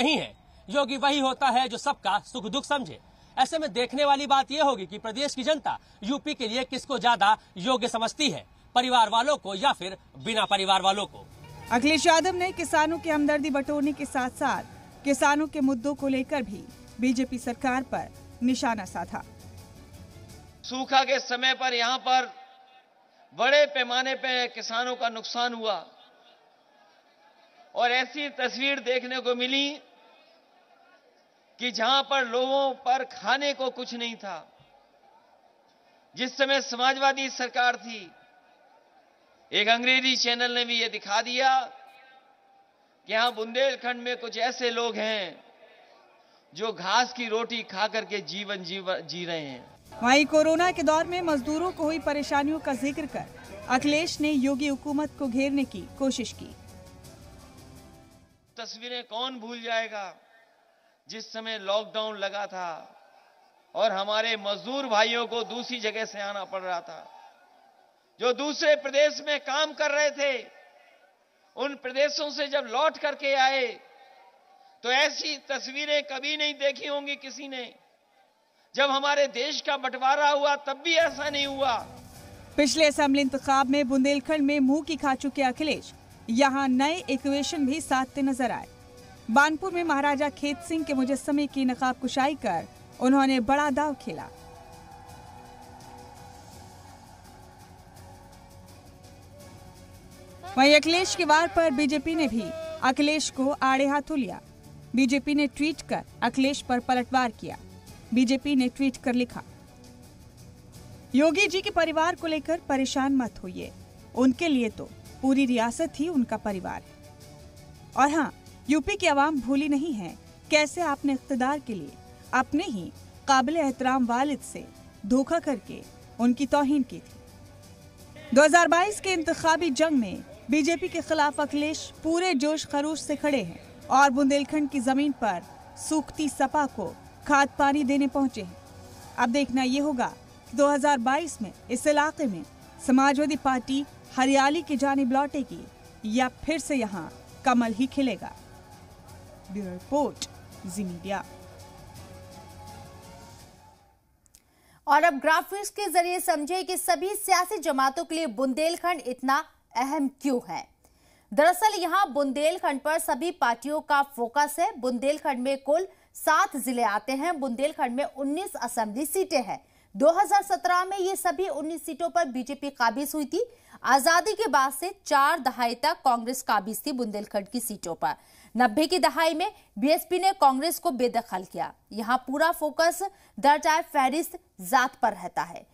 नहीं है योगी वही होता है जो सबका सुख दुख समझे ऐसे में देखने वाली बात यह होगी कि प्रदेश की जनता यूपी के लिए किसको ज्यादा योग्य समझती है परिवार वालों को या फिर बिना परिवार वालों को अखिलेश यादव ने किसानों की हमदर्दी बटोरने के साथ साथ किसानों के मुद्दों को लेकर भी बीजेपी सरकार पर निशाना साधा सूखा के समय पर यहाँ पर बड़े पैमाने पे किसानों का नुकसान हुआ और ऐसी तस्वीर देखने को मिली कि जहां पर लोगों पर खाने को कुछ नहीं था जिस समय समाजवादी सरकार थी एक अंग्रेजी चैनल ने भी यह दिखा दिया कि यहां बुंदेलखंड में कुछ ऐसे लोग हैं जो घास की रोटी खा करके जीवन जीवन जी रहे हैं वहीं कोरोना के दौर में मजदूरों को हुई परेशानियों का जिक्र कर अखिलेश ने योगी हुकूमत को घेरने की कोशिश की तस्वीरें कौन भूल जाएगा जिस समय लॉकडाउन लगा था और हमारे मजदूर भाइयों को दूसरी जगह से आना पड़ रहा था जो दूसरे प्रदेश में काम कर रहे थे उन प्रदेशों से जब लौट करके आए तो ऐसी तस्वीरें कभी नहीं देखी होंगी किसी ने जब हमारे देश का बंटवारा हुआ तब भी ऐसा नहीं हुआ पिछले असेंबली इंतखाब में बुंदेलखंड में मुंह की खा चुके अखिलेश यहाँ नए इक्वेशन भी साधते नजर आए बानपुर में महाराजा खेत सिंह के मुजस्मे की नकाब कुशाई कर उन्होंने बड़ा दाव खेला वहीं अखिलेश के वार पर बीजेपी ने भी अखिलेश को आड़े हाथों लिया बीजेपी ने ट्वीट कर अखिलेश पर पलटवार किया बीजेपी ने ट्वीट कर लिखा योगी जी के परिवार को लेकर परेशान मत होइए उनके लिए तो पूरी रियासत ही उनका परिवार है और हाँ यूपी की आवाम भूली नहीं है कैसे आपने इकतदार के लिए अपने ही काबिल एहतराम वालिद से धोखा करके उनकी तोहन की थी 2022 के इंतबी जंग में बीजेपी के खिलाफ अखिलेश पूरे जोश खरोश से खड़े हैं और बुंदेलखंड की जमीन पर सूखती सपा को खाद पानी देने पहुंचे हैं अब देखना ये होगा कि 2022 में इस इलाके में समाजवादी पार्टी हरियाली की जानब लौटेगी या फिर से यहाँ कमल ही खिलेगा ब्यूरो रिपोर्ट जी मीडिया और अब ग्राफिक्स के जरिए समझे कि सभी सियासी जमातों के लिए बुंदेलखंड इतना अहम क्यों है दरअसल यहां बुंदेलखंड पर सभी पार्टियों का फोकस है बुंदेलखंड में कुल सात जिले आते हैं बुंदेलखंड में 19 असेंबली सीटें हैं 2017 में ये सभी 19 सीटों पर बीजेपी काबिज हुई थी आजादी के बाद से चार दहाई तक कांग्रेस काबिज थी बुंदेलखंड की सीटों पर नब्बे की दहाई में बीएसपी ने कांग्रेस को बेदखल किया यहाँ पूरा फोकस दर्जाए फहरिस्त जात पर रहता है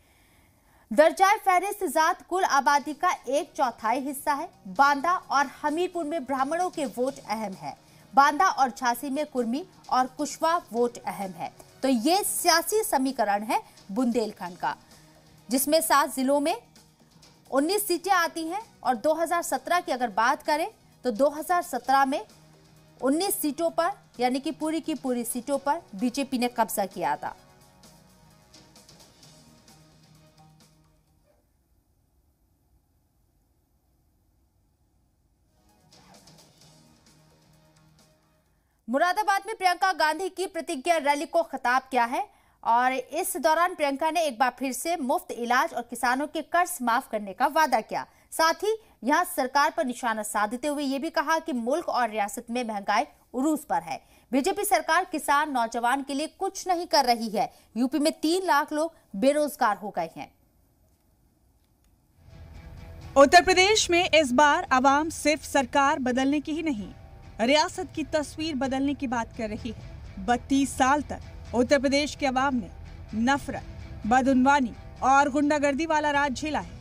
दर्जाए फहरिस्त जात कुल आबादी का एक चौथाई हिस्सा है बांदा और हमीरपुर में ब्राह्मणों के वोट अहम है बांदा और झांसी में कुर्मी और कुशवा वोट अहम है तो ये सियासी समीकरण है बुंदेलखंड का जिसमें सात जिलों में 19 सीटें आती हैं और 2017 की अगर बात करें तो 2017 में 19 सीटों पर यानी कि पूरी की पूरी सीटों पर बीजेपी ने कब्जा किया था मुरादाबाद में प्रियंका गांधी की प्रतिज्ञा रैली को खिताब किया है और इस दौरान प्रियंका ने एक बार फिर से मुफ्त इलाज और किसानों के कर्ज माफ करने का वादा किया साथ ही यहां सरकार पर निशाना साधते हुए ये भी कहा कि मुल्क और रियासत में महंगाई उरूस पर है बीजेपी सरकार किसान नौजवान के लिए कुछ नहीं कर रही है यूपी में तीन लाख लोग बेरोजगार हो गए हैं उत्तर प्रदेश में इस बार आवाम सिर्फ सरकार बदलने की ही नहीं रियासत की तस्वीर बदलने की बात कर रही है बत्तीस साल तक उत्तर प्रदेश के आवाम ने नफरत बदनवानी और गुंडागर्दी वाला राज झेला है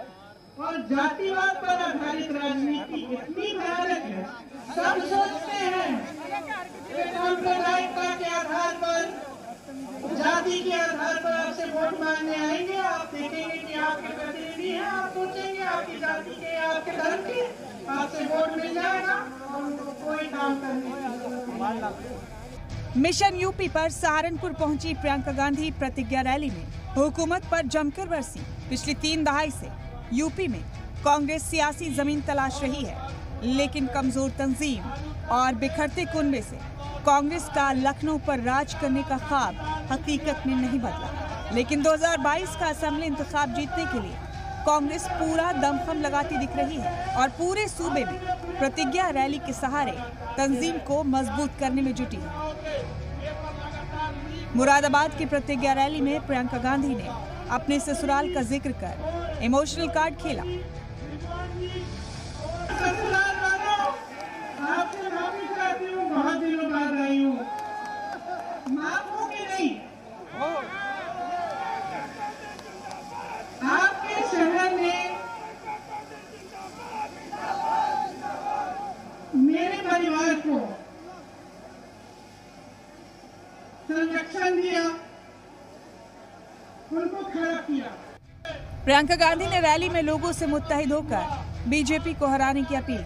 और जातिवाद पर आधारित राजनीति इतनी भयानक है सब सोचते हैं सांप्रदायिकता के आधार पर जाति के आधार पर आपसे वोट मांगने आएंगे आप देखेंगे कि आपके प्रतिनिधि हैं आप सोचेंगे आपकी जाति के आपके धर्म के आपसे वोट मिल जाएगा और उनको कोई काम करने मिशन यूपी पर सहारनपुर पहुंची प्रियंका गांधी प्रतिज्ञा रैली में हुकूमत पर जमकर बरसी पिछली तीन दहाई से यूपी में कांग्रेस सियासी जमीन तलाश रही है लेकिन कमजोर तंजीम और बिखरते कुनबे से कांग्रेस का लखनऊ पर राज करने का ख्वाब हकीकत में नहीं बदला लेकिन 2022 का असम्बली इंतखाब जीतने के लिए कांग्रेस पूरा दमखम लगाती दिख रही है और पूरे सूबे में प्रतिज्ञा रैली के सहारे तंजीम को मजबूत करने में जुटी है मुरादाबाद की प्रतिज्ञा रैली में प्रियंका गांधी ने अपने ससुराल का जिक्र कर इमोशनल कार्ड खेला परिवार को संरक्षण दिया उनको खड़ा किया प्रियंका गांधी ने रैली में लोगों से मुतहिद होकर बीजेपी को हराने की अपील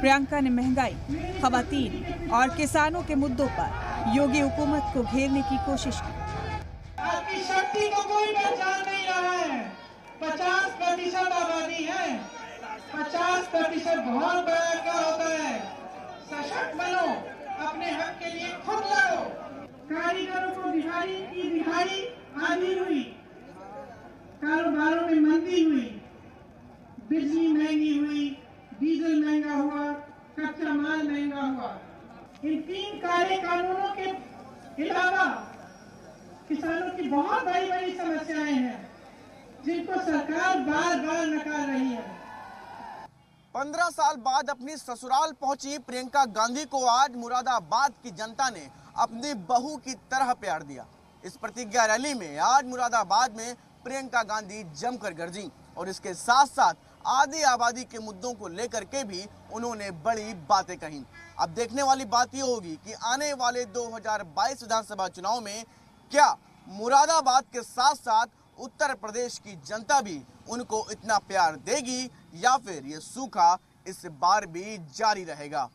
प्रियंका ने महंगाई खातन और किसानों के मुद्दों पर योगी हुकूमत को घेरने की कोशिश की आपकी शक्ति को कोई पहचान नहीं रहा है पचास प्रतिशत आबादी है पचास प्रतिशत बहुत बड़ा आंकड़ा होता है सशक्त बनो अपने हक के लिए खुद लड़ो कारीगरों को दिहाड़ी की दिहाड़ी आधी हुई कारोबारों में मंदी हुई बिजली महंगी हुई डीजल महंगा हुआ कच्चा माल महंगा हुआ इन तीन काले कानूनों के अलावा किसानों की बहुत बड़ी बड़ी समस्याएं हैं जिनको सरकार बार बार नकार रही है पंद्रह साल बाद अपनी ससुराल पहुंची प्रियंका गांधी को आज मुरादाबाद की जनता ने अपनी बहू की तरह प्यार दिया इस प्रतिज्ञा रैली में आज मुरादाबाद में प्रियंका गांधी जमकर गर्जी और इसके साथ साथ आधी आबादी के मुद्दों को लेकर के भी उन्होंने बड़ी बातें कही अब देखने वाली बात यह होगी कि आने वाले 2022 विधानसभा चुनाव में क्या मुरादाबाद के साथ साथ उत्तर प्रदेश की जनता भी उनको इतना प्यार देगी या फिर ये सूखा इस बार भी जारी रहेगा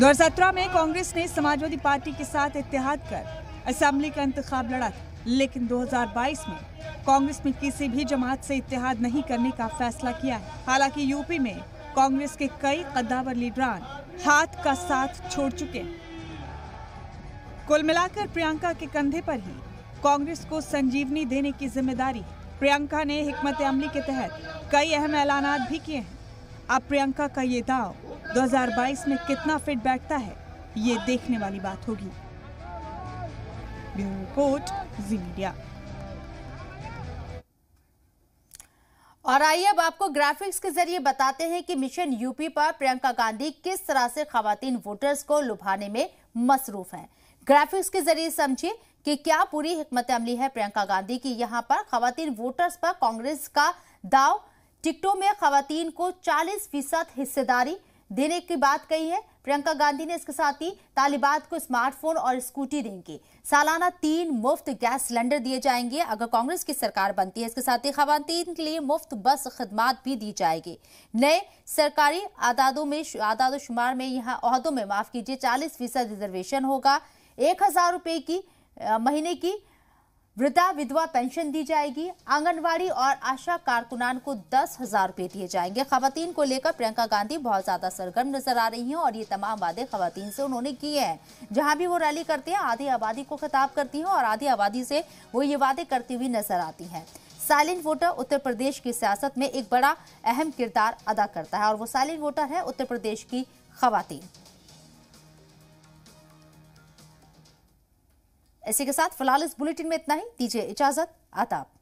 दो में कांग्रेस ने समाजवादी पार्टी के साथ इतिहाद कर असम्बली का इंतखब लड़ा था लेकिन 2022 में कांग्रेस में किसी भी जमात से इतिहाद नहीं करने का फैसला किया है हालांकि यूपी में कांग्रेस के कई कद्दावर लीडरान हाथ का साथ छोड़ चुके हैं कुल मिलाकर प्रियंका के कंधे पर ही कांग्रेस को संजीवनी देने की जिम्मेदारी प्रियंका ने हमत अमली के तहत कई अहम ऐलान भी किए हैं अब प्रियंका का ये दाव 2022 में कितना फिट बैठता है ये देखने वाली बात होगी ब्यूरो रिपोर्ट जी मीडिया और आइए अब आपको ग्राफिक्स के जरिए बताते हैं कि मिशन यूपी पर प्रियंका गांधी किस तरह से खातन वोटर्स को लुभाने में मसरूफ हैं ग्राफिक्स के जरिए समझिए कि क्या पूरी हमत अमली है प्रियंका गांधी की यहाँ पर खातन वोटर्स पर कांग्रेस का दाव टिकटों में खातन को 40 फीसद हिस्सेदारी देने की बात कही है प्रियंका गांधी ने इसके साथ ही तालिबान को स्मार्टफोन और स्कूटी देंगे सालाना तीन मुफ्त गैस सिलेंडर दिए जाएंगे अगर कांग्रेस की सरकार बनती है इसके साथ ही खातन के लिए मुफ्त बस खदमात भी दी जाएगी नए सरकारी आदादों में आदादो शुमार में यहाँ अहदों में माफ कीजिए चालीस फीसद रिजर्वेशन होगा एक हजार रुपये की आ, महीने की वृद्धा विधवा पेंशन दी जाएगी आंगनवाड़ी और आशा कारकुनान को दस हजार रुपए दिए जाएंगे खातन को लेकर प्रियंका गांधी बहुत ज्यादा सरगर्म नजर आ रही हैं और ये तमाम वादे खातन से उन्होंने किए हैं जहां भी वो रैली करते हैं आधी आबादी को खिताब करती हैं और आधी आबादी से वो ये वादे करती हुई नजर आती है साइलेंट वोटर उत्तर प्रदेश की सियासत में एक बड़ा अहम किरदार अदा करता है और वो साइलेंट वोटर है उत्तर प्रदेश की खातन इसी के साथ फिलहाल इस बुलेटिन में इतना ही दीजिए इजाजत आताब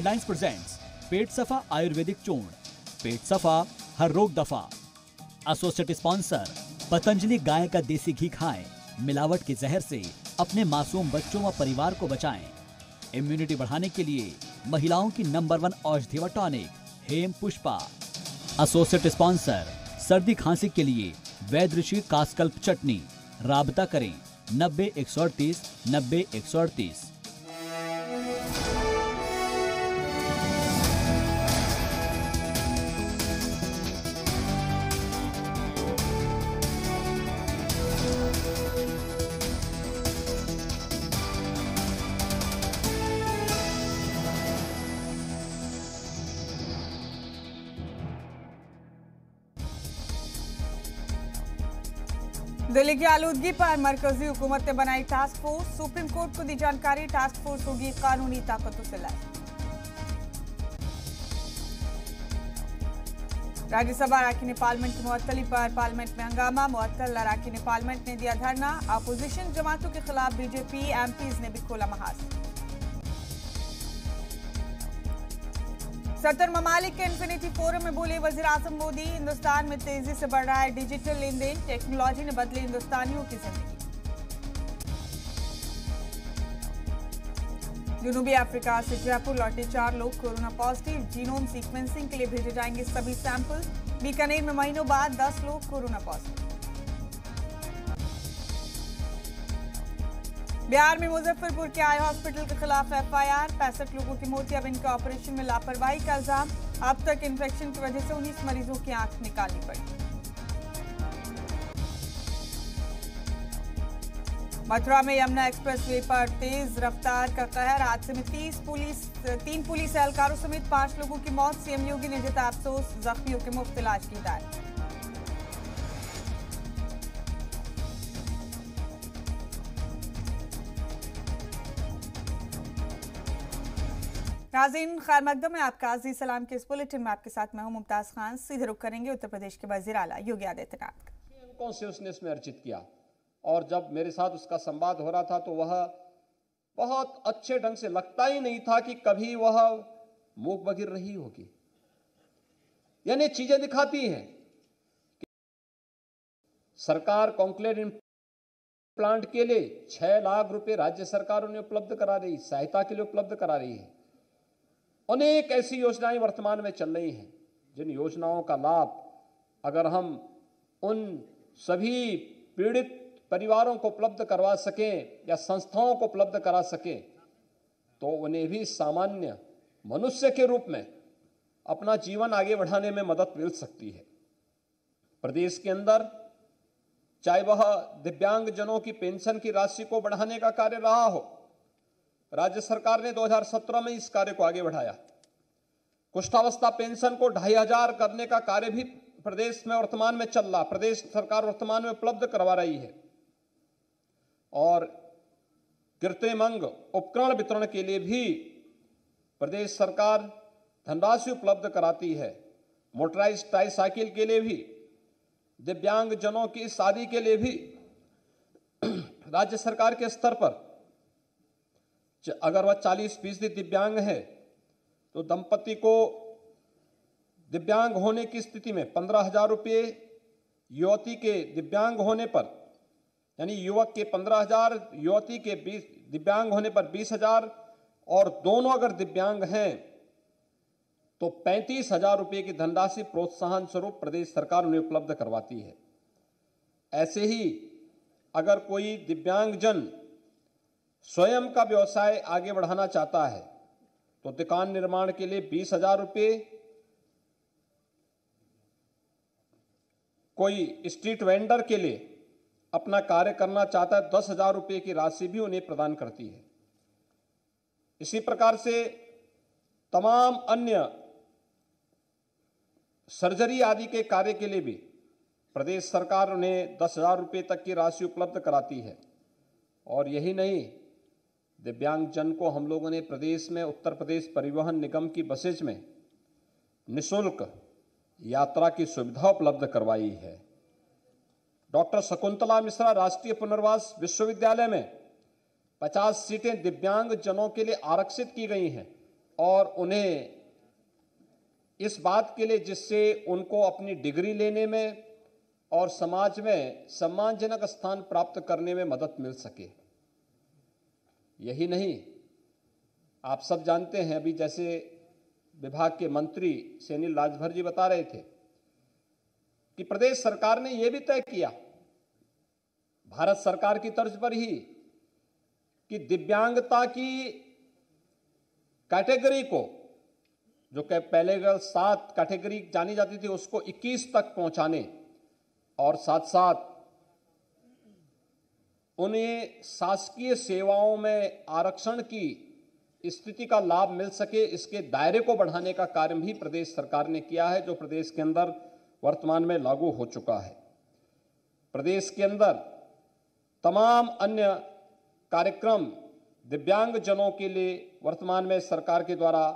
हेडलाइंस प्रेजेंट्स पेट सफा आयुर्वेदिक चूर्ण पेट सफा हर रोग दफा एसोसिएट स्पॉन्सर पतंजलि गाय का देसी घी खाएं मिलावट के जहर से अपने मासूम बच्चों व परिवार को बचाएं इम्यूनिटी बढ़ाने के लिए महिलाओं की नंबर वन औषधि व tonic Hem Pushpa associate sponsor सर्दी खांसी के लिए वैद्य ऋषि कास्कल्प चटनी राबता करें नब्बे एक सौ अड़तीस नब्बे एक सौ अड़तीस दिल्ली की आलूदगी पर मरकजी हुकूमत ने बनाई टास्क फोर्स सुप्रीम कोर्ट को दी जानकारी टास्क फोर्स होगी कानूनी ताकतों से लैस राज्यसभा अराकी ने पार्लियामेंट की मुअत्तली पर पार्लियामेंट में हंगामा मुअत्तल अराकी ने पार्लियामेंट ने दिया धरना अपोजिशन जमातों के खिलाफ बीजेपी एमपीज ने भी खोला महाज सत्तर ममालिक के इन्फिनिटी फोरम में बोले वजीर आजम मोदी हिंदुस्तान में तेजी से बढ़ रहा है डिजिटल लेन देन टेक्नोलॉजी ने बदली हिंदुस्तानियों की जिंदगी जुनूबी अफ्रीका से जयपुर लौटे चार लोग कोरोना पॉजिटिव जीनोम सीक्वेंसिंग के लिए भेजे जाएंगे सभी सैंपल बीकानेर में महीनों बाद दस लोग कोरोना पॉजिटिव बिहार में मुजफ्फरपुर के आई हॉस्पिटल के खिलाफ एफआईआर पैंसठ लोगों की मौत अब इनके ऑपरेशन में लापरवाही का इल्जाम अब तक इन्फेक्शन की वजह से उन्नीस मरीजों की आंख निकाली पड़ी मथुरा में यमुना एक्सप्रेस वे पर तेज रफ्तार का कहर हादसे में तीस पुलिस तीन पुलिस एहलकारों समेत पांच लोगों की मौत सीएम योगी ने जिता अफसोस जख्मियों के मुफ्त इलाज की हिदायत नाजीन खैर मकदम में आपका आजी सलाम के इस बुलेटिन में आपके साथ मैं हूं मुमताज़ खान सीधे रुख करेंगे उत्तर प्रदेश के वजीर अला योगी आदित्यनाथ अंकों से उसने इसमें अर्जित किया और जब मेरे साथ उसका संवाद हो रहा था तो वह बहुत अच्छे ढंग से लगता ही नहीं था कि कभी वह मूक बगिर रही होगी यानी चीजें दिखाती हैं कि सरकार कॉन्क्लेट प्लांट के लिए छह लाख रुपए राज्य सरकार उन्हें उपलब्ध करा रही सहायता के लिए उपलब्ध करा रही है अनेक ऐसी योजनाएं वर्तमान में चल रही हैं जिन योजनाओं का लाभ अगर हम उन सभी पीड़ित परिवारों को उपलब्ध करवा सकें या संस्थाओं को उपलब्ध करा सकें तो उन्हें भी सामान्य मनुष्य के रूप में अपना जीवन आगे बढ़ाने में मदद मिल सकती है प्रदेश के अंदर चाहे वह दिव्यांगजनों की पेंशन की राशि को बढ़ाने का कार्य रहा हो राज्य सरकार ने 2017 में इस कार्य को आगे बढ़ाया कुष्ठावस्था पेंशन को ढाई हजार करने का कार्य भी प्रदेश में वर्तमान में चल रहा प्रदेश सरकार वर्तमान में उपलब्ध करवा रही है और कृत्रिमंग उपकरण वितरण के लिए भी प्रदेश सरकार धनराशि उपलब्ध कराती है मोटराइज ट्राईसाइकिल के लिए भी दिव्यांग जनों की शादी के लिए भी राज्य सरकार के स्तर पर अगर वह 40 फीसदी दिव्यांग है तो दंपति को दिव्यांग होने की स्थिति में पंद्रह हजार रुपये युवती के दिव्यांग होने पर यानी युवक के पंद्रह हजार युवती के बीस दिव्यांग होने पर बीस हजार और दोनों अगर दिव्यांग हैं तो पैंतीस हजार रुपये की धनराशि प्रोत्साहन स्वरूप प्रदेश सरकार उन्हें उपलब्ध करवाती है ऐसे ही अगर कोई दिव्यांगजन स्वयं का व्यवसाय आगे बढ़ाना चाहता है तो दुकान निर्माण के लिए बीस हजार रुपये कोई स्ट्रीट वेंडर के लिए अपना कार्य करना चाहता है दस हजार रुपये की राशि भी उन्हें प्रदान करती है इसी प्रकार से तमाम अन्य सर्जरी आदि के कार्य के लिए भी प्रदेश सरकार उन्हें दस हजार रुपये तक की राशि उपलब्ध कराती है और यही नहीं दिव्यांगजन को हम लोगों ने प्रदेश में उत्तर प्रदेश परिवहन निगम की बसेज में निशुल्क यात्रा की सुविधा उपलब्ध करवाई है डॉक्टर शकुंतला मिश्रा राष्ट्रीय पुनर्वास विश्वविद्यालय में 50 सीटें दिव्यांग जनों के लिए आरक्षित की गई हैं और उन्हें इस बात के लिए जिससे उनको अपनी डिग्री लेने में और समाज में सम्मानजनक स्थान प्राप्त करने में मदद मिल सके यही नहीं आप सब जानते हैं अभी जैसे विभाग के मंत्री सेनिल राजभर जी बता रहे थे कि प्रदेश सरकार ने यह भी तय किया भारत सरकार की तर्ज पर ही कि दिव्यांगता की कैटेगरी को जो कि पहले सात कैटेगरी जानी जाती थी उसको 21 तक पहुंचाने और साथ साथ उन्हें शासकीय सेवाओं में आरक्षण की स्थिति का लाभ मिल सके इसके दायरे को बढ़ाने का कार्य भी प्रदेश सरकार ने किया है जो प्रदेश के अंदर वर्तमान में लागू हो चुका है प्रदेश के अंदर तमाम अन्य कार्यक्रम दिव्यांगजनों के लिए वर्तमान में सरकार के द्वारा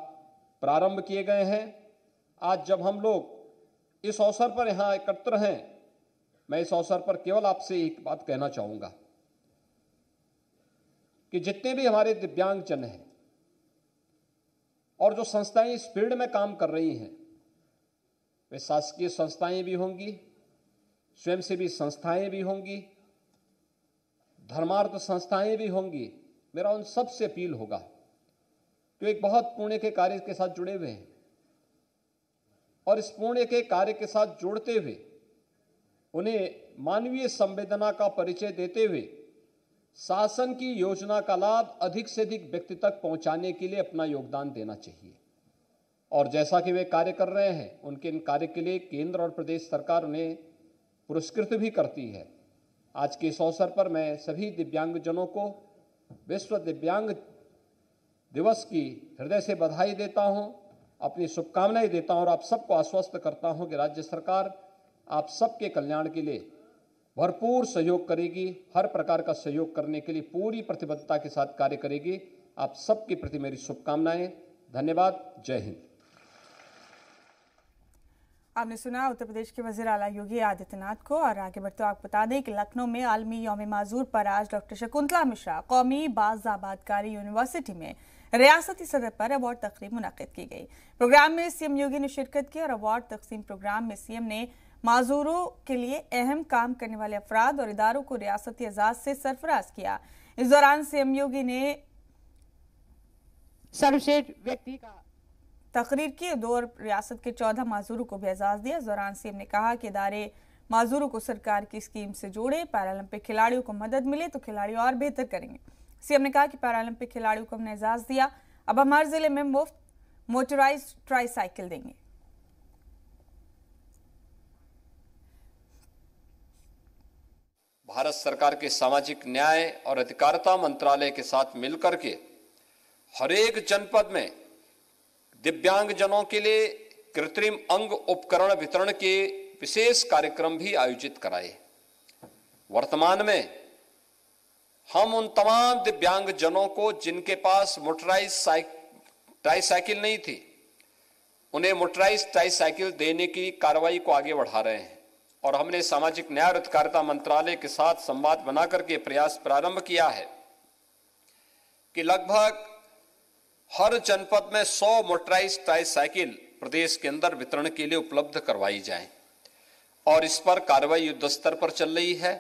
प्रारंभ किए गए हैं आज जब हम लोग इस अवसर पर यहाँ एकत्र हैं मैं इस अवसर पर केवल आपसे एक बात कहना चाहूँगा कि जितने भी हमारे दिव्यांगजन हैं और जो संस्थाएं इस फील्ड में काम कर रही हैं वे शासकीय संस्थाएं भी होंगी स्वयंसेवी संस्थाएं भी होंगी धर्मार्थ संस्थाएं भी होंगी मेरा उन सब से अपील होगा जो एक बहुत पुण्य के कार्य के साथ जुड़े हुए हैं और इस पुण्य के कार्य के साथ जोड़ते हुए उन्हें मानवीय संवेदना का परिचय देते हुए शासन की योजना का लाभ अधिक से अधिक व्यक्ति तक पहुंचाने के लिए अपना योगदान देना चाहिए और जैसा कि वे कार्य कर रहे हैं उनके इन कार्य के लिए केंद्र और प्रदेश सरकार उन्हें पुरस्कृत भी करती है आज के इस अवसर पर मैं सभी दिव्यांगजनों को विश्व दिव्यांग दिवस की हृदय से बधाई देता हूं, अपनी शुभकामनाएं देता हूं और आप सबको आश्वस्त करता हूं कि राज्य सरकार आप सबके कल्याण के लिए भरपूर सहयोग करेगी हर प्रकार का सहयोग करने के लिए पूरी प्रतिबद्धता के साथ कार्य करेगी आप सबके प्रति मेरी शुभकामनाएं धन्यवाद जय हिंद आपने सुना उत्तर प्रदेश के वजीर अला योगी आदित्यनाथ को और आगे बढ़ते तो आप बता दें कि लखनऊ में आलमी योम माजूर पर आज डॉक्टर शकुंतला मिश्रा कौमी बाजाबादकारी यूनिवर्सिटी में रियासती सदर पर अवार्ड तकरीब मुनद की गई प्रोग्राम में सीएम योगी ने शिरकत की और अवार्ड तकसीम प्रोग्राम में सीएम ने माजूरों के लिए अहम काम करने वाले अफराद और इदारों को रियासती एजाज से सरफराज किया इस दौरान सीएम योगी ने सर्वश्रेष्ठ व्यक्ति का तकरीर की दो और रियासत के चौदह माजूरों को भी एजाज दिया इस दौरान सीएम ने कहा कि इदारे माजूरों को सरकार की स्कीम से जोड़े पैरालंपिक खिलाड़ियों को मदद मिले तो खिलाड़ी और बेहतर करेंगे सीएम ने कहा कि पैरालंपिक खिलाड़ियों को हमने एजाज दिया अब हम हर जिले में मुफ्त मोटराइज साइकिल देंगे भारत सरकार के सामाजिक न्याय और अधिकारिता मंत्रालय के साथ मिलकर के हरेक जनपद में दिव्यांगजनों के लिए कृत्रिम अंग उपकरण वितरण के विशेष कार्यक्रम भी आयोजित कराए वर्तमान में हम उन तमाम दिव्यांगजनों को जिनके पास मोटराइज साइक ट्राईसाइकिल नहीं थी उन्हें मोटराइज ट्राईसाइकिल देने की कार्रवाई को आगे बढ़ा रहे हैं और हमने सामाजिक न्याय और अधिकारिता मंत्रालय के साथ संवाद बनाकर के प्रयास प्रारंभ किया है कि लगभग हर जनपद में 100 मोटराइज साइकिल प्रदेश के अंदर वितरण के लिए उपलब्ध करवाई जाए और इस पर कार्रवाई युद्ध स्तर पर चल रही है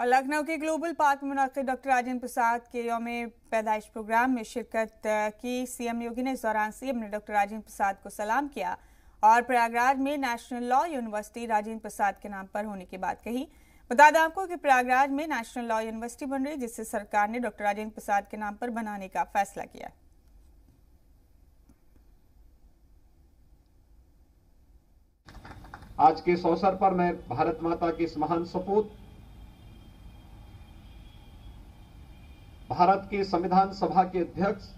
और लखनऊ के ग्लोबल पार्क में मुनद डॉक्टर राजेंद्र प्रसाद के योम पैदाइश प्रोग्राम में शिरकत की सीएम योगी ने इस दौरान सीएम ने डॉक्टर राजेंद्र प्रसाद को सलाम किया और प्रयागराज में national law university Rajendra Prasad के नाम पर होने की बात कही बता दें आपको कि प्रयागराज में नेशनल लॉ यूनिवर्सिटी बन रही जिसे सरकार ने डॉक्टर राजेंद्र प्रसाद के नाम पर बनाने का फैसला किया है आज के इस अवसर पर मैं भारत माता के इस महान सपूत भारत के संविधान सभा के अध्यक्ष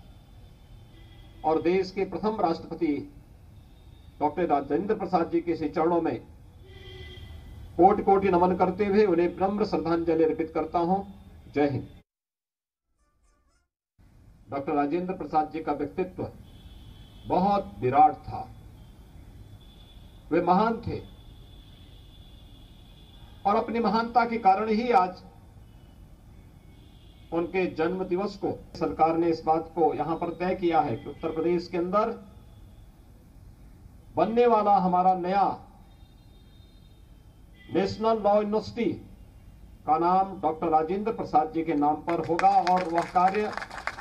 और देश के प्रथम राष्ट्रपति डॉक्टर राजेंद्र प्रसाद जी के श्री चरणों में कोट कोटि नमन करते हुए उन्हें ब्रह्म श्रद्धांजलि अर्पित करता हूं जय हिंद डॉक्टर राजेंद्र प्रसाद जी का व्यक्तित्व बहुत विराट था वे महान थे और अपनी महानता के कारण ही आज उनके जन्म दिवस को सरकार ने इस बात को यहां पर तय किया है कि उत्तर प्रदेश के अंदर बनने वाला हमारा नया नेशनल लॉ यूनिवर्सिटी का नाम डॉक्टर राजेंद्र प्रसाद जी के नाम पर होगा और वह कार्य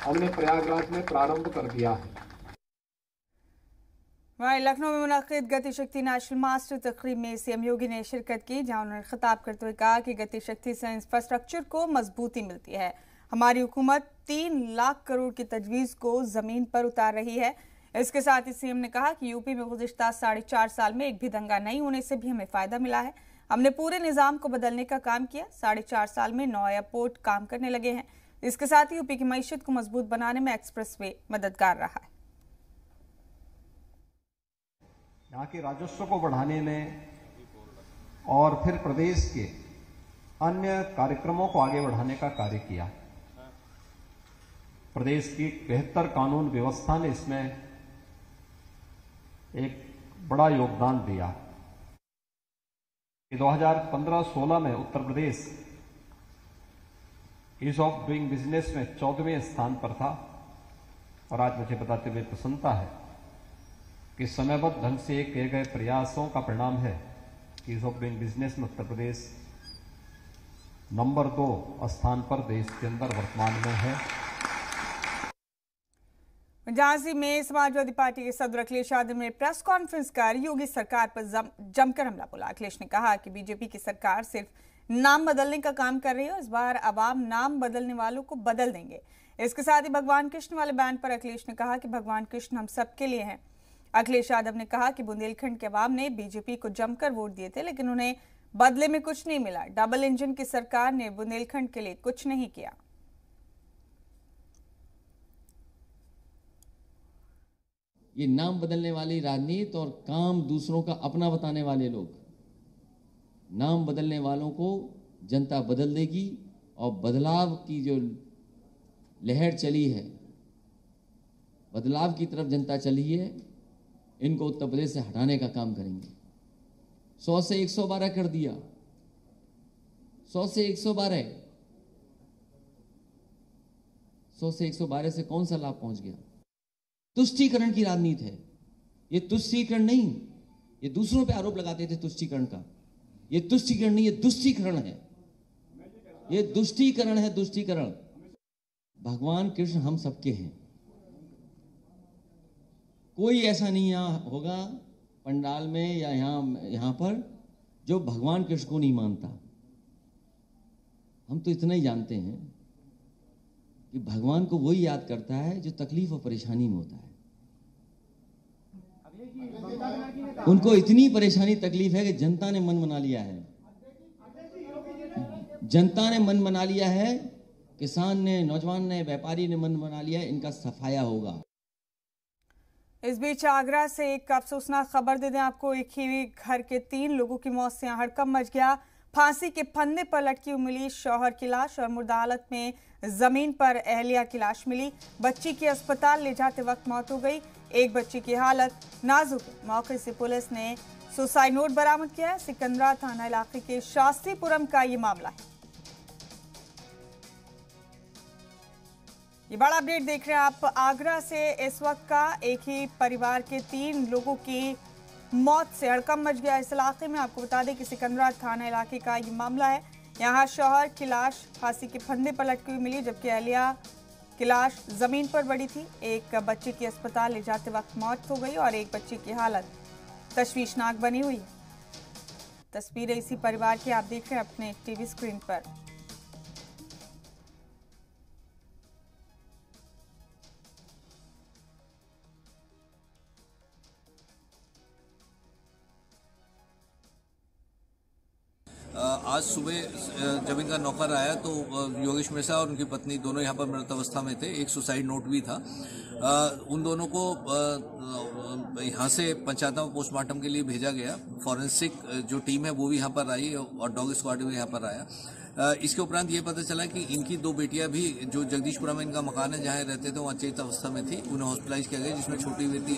हमने प्रयागराज में प्रारंभ कर दिया है वहीं लखनऊ में मुनद गतिशक्ति नेशनल मास्टर तकरीब में सीएम योगी ने शिरकत की जहां उन्होंने खिताब करते हुए कहा कि गतिशक्ति से इंफ्रास्ट्रक्चर को मजबूती मिलती है हमारी हुकूमत तीन लाख करोड़ की तजवीज़ को ज़मीन पर उतार रही है इसके साथ ही सीएम ने कहा कि यूपी में गुजश्ता साढ़े चार साल में एक भी दंगा नहीं होने से भी हमें फायदा मिला है हमने पूरे निजाम को बदलने का काम किया साढ़े चार साल में नौ एयरपोर्ट काम करने लगे हैं इसके साथ ही यूपी की मीशत को मजबूत बनाने में वे मददगार रहा है यहाँ के राजस्व को बढ़ाने में और फिर प्रदेश के अन्य कार्यक्रमों को आगे बढ़ाने का कार्य किया प्रदेश की बेहतर कानून व्यवस्था ने इसमें एक बड़ा योगदान दिया 2015-16 में Uttar Pradesh ease of doing business में चौदहवें स्थान पर था और आज मुझे बताते हुए प्रसन्नता है कि समयबद्ध ढंग से किए गए प्रयासों का परिणाम है ईज ऑफ डूइंग बिजनेस में उत्तर प्रदेश नंबर दो स्थान पर देश के अंदर वर्तमान में है झांसी में समाजवादी पार्टी के सदर अखिलेश यादव ने प्रेस कॉन्फ्रेंस कर योगी सरकार पर जमकर हमला बोला अखिलेश ने कहा कि बीजेपी की सरकार सिर्फ नाम बदलने का काम कर रही है इस बार आवाम नाम बदलने वालों को बदल देंगे इसके साथ ही भगवान कृष्ण वाले बैन पर अखिलेश ने कहा कि भगवान कृष्ण हम सबके लिए हैं अखिलेश यादव ने कहा कि बुंदेलखंड के अवाम ने बीजेपी को जमकर वोट दिए थे लेकिन उन्हें बदले में कुछ नहीं मिला डबल इंजन की सरकार ने बुंदेलखंड के लिए कुछ नहीं किया ये नाम बदलने वाली राजनीति और काम दूसरों का अपना बताने वाले लोग नाम बदलने वालों को जनता बदल देगी और बदलाव की जो लहर चली है बदलाव की तरफ जनता चली है इनको उत्तर प्रदेश से हटाने का काम करेंगे सौ से एक सौ बारह कर दिया सौ से एक सौ बारह सौ से एक सौ बारह से कौन सा लाभ पहुंच गया तुष्टीकरण की राजनीति है ये तुष्टीकरण नहीं ये दूसरों पे आरोप लगाते थे तुष्टीकरण का ये तुष्टीकरण नहीं ये दुष्टीकरण है ये दुष्टीकरण है दुष्टीकरण भगवान कृष्ण हम सबके हैं कोई ऐसा नहीं यहां होगा पंडाल में या यहां यहां पर जो भगवान कृष्ण को नहीं मानता हम तो इतना ही जानते हैं कि भगवान को वही याद करता है जो तकलीफ और परेशानी में होता है उनको इतनी परेशानी तकलीफ है कि जनता ने मन बना लिया है जनता ने मन बना लिया है किसान ने नौजवान ने व्यापारी ने मन बना लिया है इनका सफाया होगा इस बीच आगरा से एक अफसोसनाक खबर दे दें आपको एक ही घर के तीन लोगों की मौत से हड़कम मच गया फांसी के फंदे पर लटकी हुई मिली शौहर की लाश और मुर्दा हालत में जमीन पर अहलिया की लाश मिली बच्ची की अस्पताल ले जाते वक्त मौत हो गई एक बच्ची की हालत नाजुक मौके से पुलिस ने सुसाइड नोट बरामद किया है सिकंदरा थाना इलाके के शास्त्रीपुरम का ये मामला है ये बड़ा अपडेट देख रहे हैं आप आगरा से इस वक्त का एक ही परिवार के तीन लोगों की मौत से हड़कम मच गया इस इलाके में आपको बता दें कि सिकंदरा थाना इलाके का ये मामला है यहाँ शोहर की लाश फांसी के फंदे पर लटकी हुई मिली जबकि अहलिया की लाश जमीन पर बड़ी थी एक बच्चे की अस्पताल ले जाते वक्त मौत हो गई और एक बच्चे की हालत तश्वीशनाक बनी हुई तस्वीरें इसी परिवार की आप देख रहे हैं अपने टीवी स्क्रीन पर आज सुबह जब इनका नौकर आया तो योगेश मिश्रा और उनकी पत्नी दोनों यहाँ पर मृत अवस्था में थे एक सुसाइड नोट भी था उन दोनों को यहाँ से पंचायतों पोस्टमार्टम के लिए भेजा गया फॉरेंसिक जो टीम है वो भी यहाँ पर आई और डॉग स्क्वाड भी यहाँ पर आया इसके उपरांत ये पता चला कि इनकी दो बेटियां भी जो जगदीशपुरा में इनका मकान है जहाँ रहते थे वो अचेत अवस्था में थी उन्हें हॉस्पिटलाइज किया गया जिसमें छोटी बेटी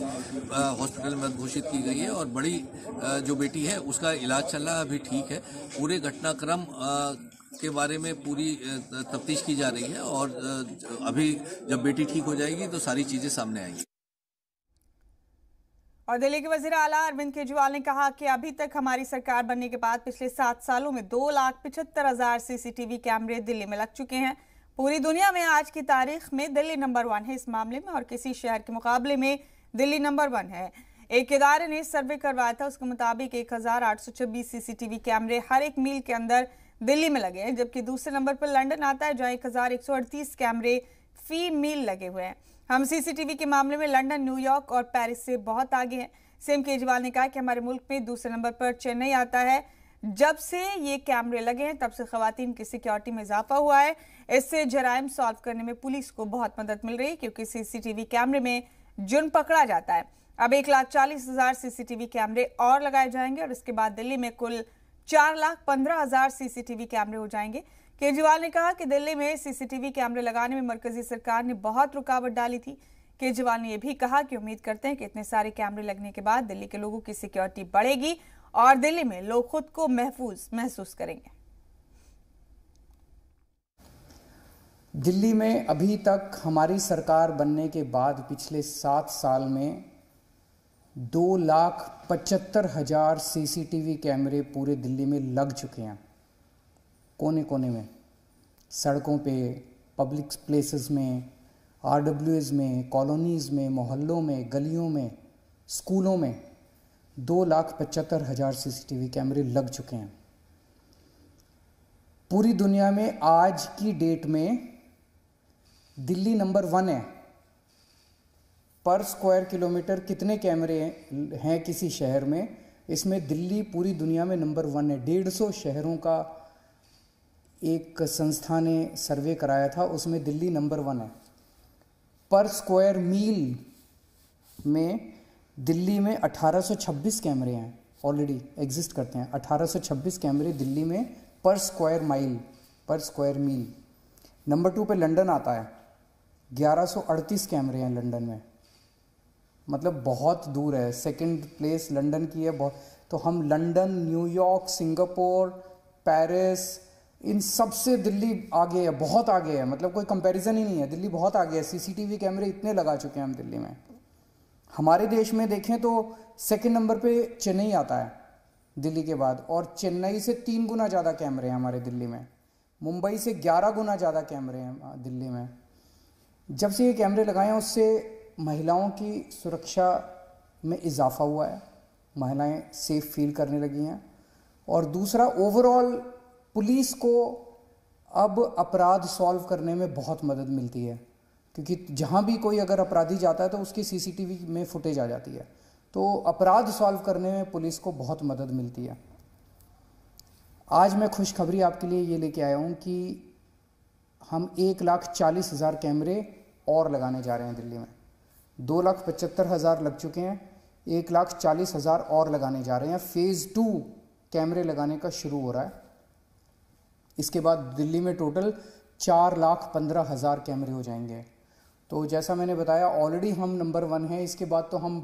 हॉस्पिटल में घोषित की गई है और बड़ी जो बेटी है उसका इलाज चल रहा है अभी ठीक है पूरे घटनाक्रम के बारे में पूरी तफ्तीश की जा रही है और अभी जब बेटी ठीक हो जाएगी तो सारी चीज़ें सामने आएंगी और दिल्ली के वजीर आला अरविंद केजरीवाल ने कहा कि अभी तक हमारी सरकार बनने के बाद पिछले सात सालों में दो लाख पिछहत्तर हजार सीसीटीवी कैमरे दिल्ली में लग चुके हैं पूरी दुनिया में आज की तारीख में दिल्ली नंबर वन है इस मामले में और किसी शहर के मुकाबले में दिल्ली नंबर वन है एक इदारे ने सर्वे करवाया था उसके मुताबिक एक हजार आठ सौ छब्बीस सीसीटीवी कैमरे हर एक मील के अंदर दिल्ली में लगे हैं जबकि दूसरे नंबर पर लंदन आता है जहां एक हजार एक सौ अड़तीस कैमरे फी मील लगे हुए हैं हम सीसीटीवी के मामले में लंदन न्यूयॉर्क और पेरिस से बहुत आगे हैं सीएम केजरीवाल ने कहा कि हमारे मुल्क में दूसरे नंबर पर चेन्नई आता है जब से ये कैमरे लगे हैं तब से खातन की सिक्योरिटी में इजाफा हुआ है इससे जराइम सॉल्व करने में पुलिस को बहुत मदद मिल रही है क्योंकि सीसीटीवी कैमरे में जुर्म पकड़ा जाता है अब एक लाख चालीस हजार सीसीटीवी कैमरे और लगाए जाएंगे और इसके बाद दिल्ली में कुल चार लाख पंद्रह हजार सीसीटीवी कैमरे हो जाएंगे केजरीवाल ने कहा कि दिल्ली में सीसीटीवी कैमरे लगाने में मरकजी सरकार ने बहुत रुकावट डाली थी केजरीवाल ने यह भी कहा कि उम्मीद करते हैं कि इतने सारे कैमरे लगने के बाद दिल्ली के लोगों की सिक्योरिटी बढ़ेगी और दिल्ली में लोग खुद को महफूज महसूस करेंगे दिल्ली में अभी तक हमारी सरकार बनने के बाद पिछले सात साल में दो लाख पचहत्तर हजार सीसीटीवी कैमरे पूरे दिल्ली में लग चुके हैं कोने कोने में सड़कों पे पब्लिक प्लेसेस में आर में कॉलोनीज़ में मोहल्लों में गलियों में स्कूलों में दो लाख पचहत्तर हज़ार सी कैमरे लग चुके हैं पूरी दुनिया में आज की डेट में दिल्ली नंबर वन है पर स्क्वायर किलोमीटर कितने कैमरे हैं किसी शहर में इसमें दिल्ली पूरी दुनिया में नंबर वन है डेढ़ सौ शहरों का एक संस्था ने सर्वे कराया था उसमें दिल्ली नंबर वन है पर स्क्वायर मील में दिल्ली में 1826 कैमरे हैं ऑलरेडी एग्जिस्ट करते हैं 1826 कैमरे दिल्ली में पर स्क्वायर माइल पर स्क्वायर मील नंबर टू पे लंदन आता है 1138 कैमरे हैं लंदन में मतलब बहुत दूर है सेकंड प्लेस लंदन की है बहुत तो हम लंदन न्यूयॉर्क सिंगापुर पेरिस इन सबसे दिल्ली आगे है बहुत आगे है मतलब कोई कंपैरिजन ही नहीं है दिल्ली बहुत आगे है सीसीटीवी कैमरे इतने लगा चुके हैं हम दिल्ली में हमारे देश में देखें तो सेकंड नंबर पे चेन्नई आता है दिल्ली के बाद और चेन्नई से तीन गुना ज़्यादा कैमरे हैं हमारे दिल्ली में मुंबई से ग्यारह गुना ज़्यादा कैमरे हैं दिल्ली में जब से ये कैमरे लगाए हैं उससे महिलाओं की सुरक्षा में इजाफा हुआ है महिलाएं सेफ़ फील करने लगी हैं और दूसरा ओवरऑल पुलिस को अब अपराध सॉल्व करने में बहुत मदद मिलती है क्योंकि जहाँ भी कोई अगर अपराधी जाता है तो उसकी सीसीटीवी में फुटेज आ जाती है तो अपराध सॉल्व करने में पुलिस को बहुत मदद मिलती है आज मैं खुशखबरी आपके लिए ये लेके आया हूँ कि हम एक लाख चालीस हज़ार कैमरे और लगाने जा रहे हैं दिल्ली में दो लाख पचहत्तर हज़ार लग चुके हैं एक लाख चालीस हज़ार और लगाने जा रहे हैं फ़ेज़ टू कैमरे लगाने का शुरू हो रहा है इसके बाद दिल्ली में टोटल चार लाख पंद्रह हज़ार कैमरे हो जाएंगे तो जैसा मैंने बताया ऑलरेडी हम नंबर वन हैं इसके बाद तो हम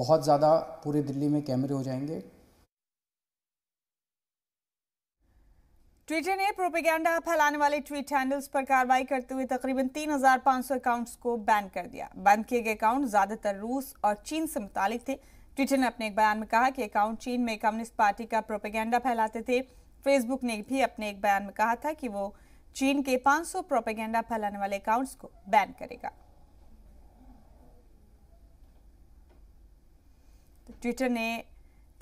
बहुत ज़्यादा पूरे दिल्ली में कैमरे हो जाएंगे ट्विटर ने प्रोपेगेंडा फैलाने वाले ट्वीट हैंडल्स पर कार्रवाई करते हुए तकरीबन 3,500 अकाउंट्स को बैन कर दिया बैन किए गए अकाउंट ज़्यादातर रूस और चीन से मुतालिक थे ट्विटर ने अपने एक बयान में कहा कि अकाउंट चीन में कम्युनिस्ट पार्टी का प्रोपेगेंडा फैलाते थे फेसबुक ने भी अपने एक बयान में कहा था कि वो चीन के 500 प्रोपेगेंडा फैलाने वाले अकाउंट्स को बैन करेगा ट्विटर तो ने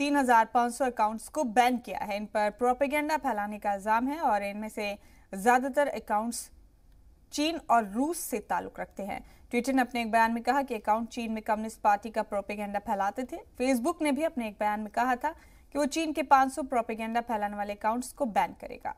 3,500 अकाउंट्स को बैन किया है इन पर प्रोपेगेंडा फैलाने का इल्ज़ाम है और इनमें से ज़्यादातर अकाउंट्स चीन और रूस से ताल्लुक रखते हैं ट्विटर ने अपने एक बयान में कहा कि अकाउंट चीन में कम्युनिस्ट पार्टी का प्रोपेगेंडा फैलाते थे फेसबुक ने भी अपने एक बयान में कहा था कि वो चीन के 500 प्रोपेगेंडा फैलाने वाले अकाउंट्स को बैन करेगा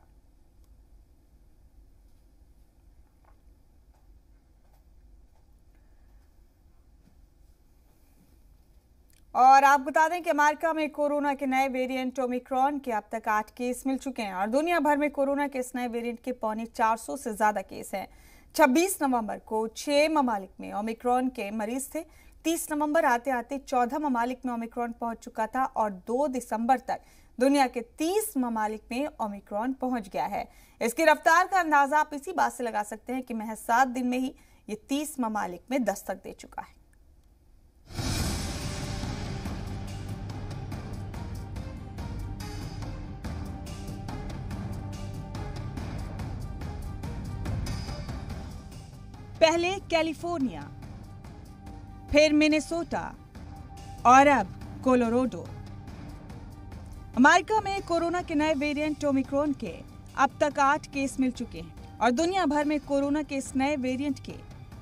और आप बता दें कि अमेरिका में कोरोना के नए वेरिएंट ओमिक्रॉन के अब तक आठ केस मिल चुके हैं और दुनिया भर में कोरोना के इस नए वेरिएंट के पौने 400 से ज्यादा केस हैं 26 नवंबर को छह ममालिक में ओमिक्रॉन के मरीज थे 30 नवंबर आते आते चौदह ममालिक में ओमिक्रॉन पहुंच चुका था और दो दिसंबर तक दुनिया के तीस ममालिक में ओमिक्रॉन पहुंच गया है इसकी रफ्तार का अंदाजा आप इसी बात से लगा सकते हैं कि महज सात दिन में ही ये तीस ममालिक में दस्तक दे चुका है पहले कैलिफोर्निया फिर मिनेसोटा और अब कोलोराडो अमेरिका में कोरोना के नए वेरिएंट ओमिक्रॉन के अब तक आठ केस मिल चुके हैं और दुनिया भर में कोरोना के इस नए वेरिएंट के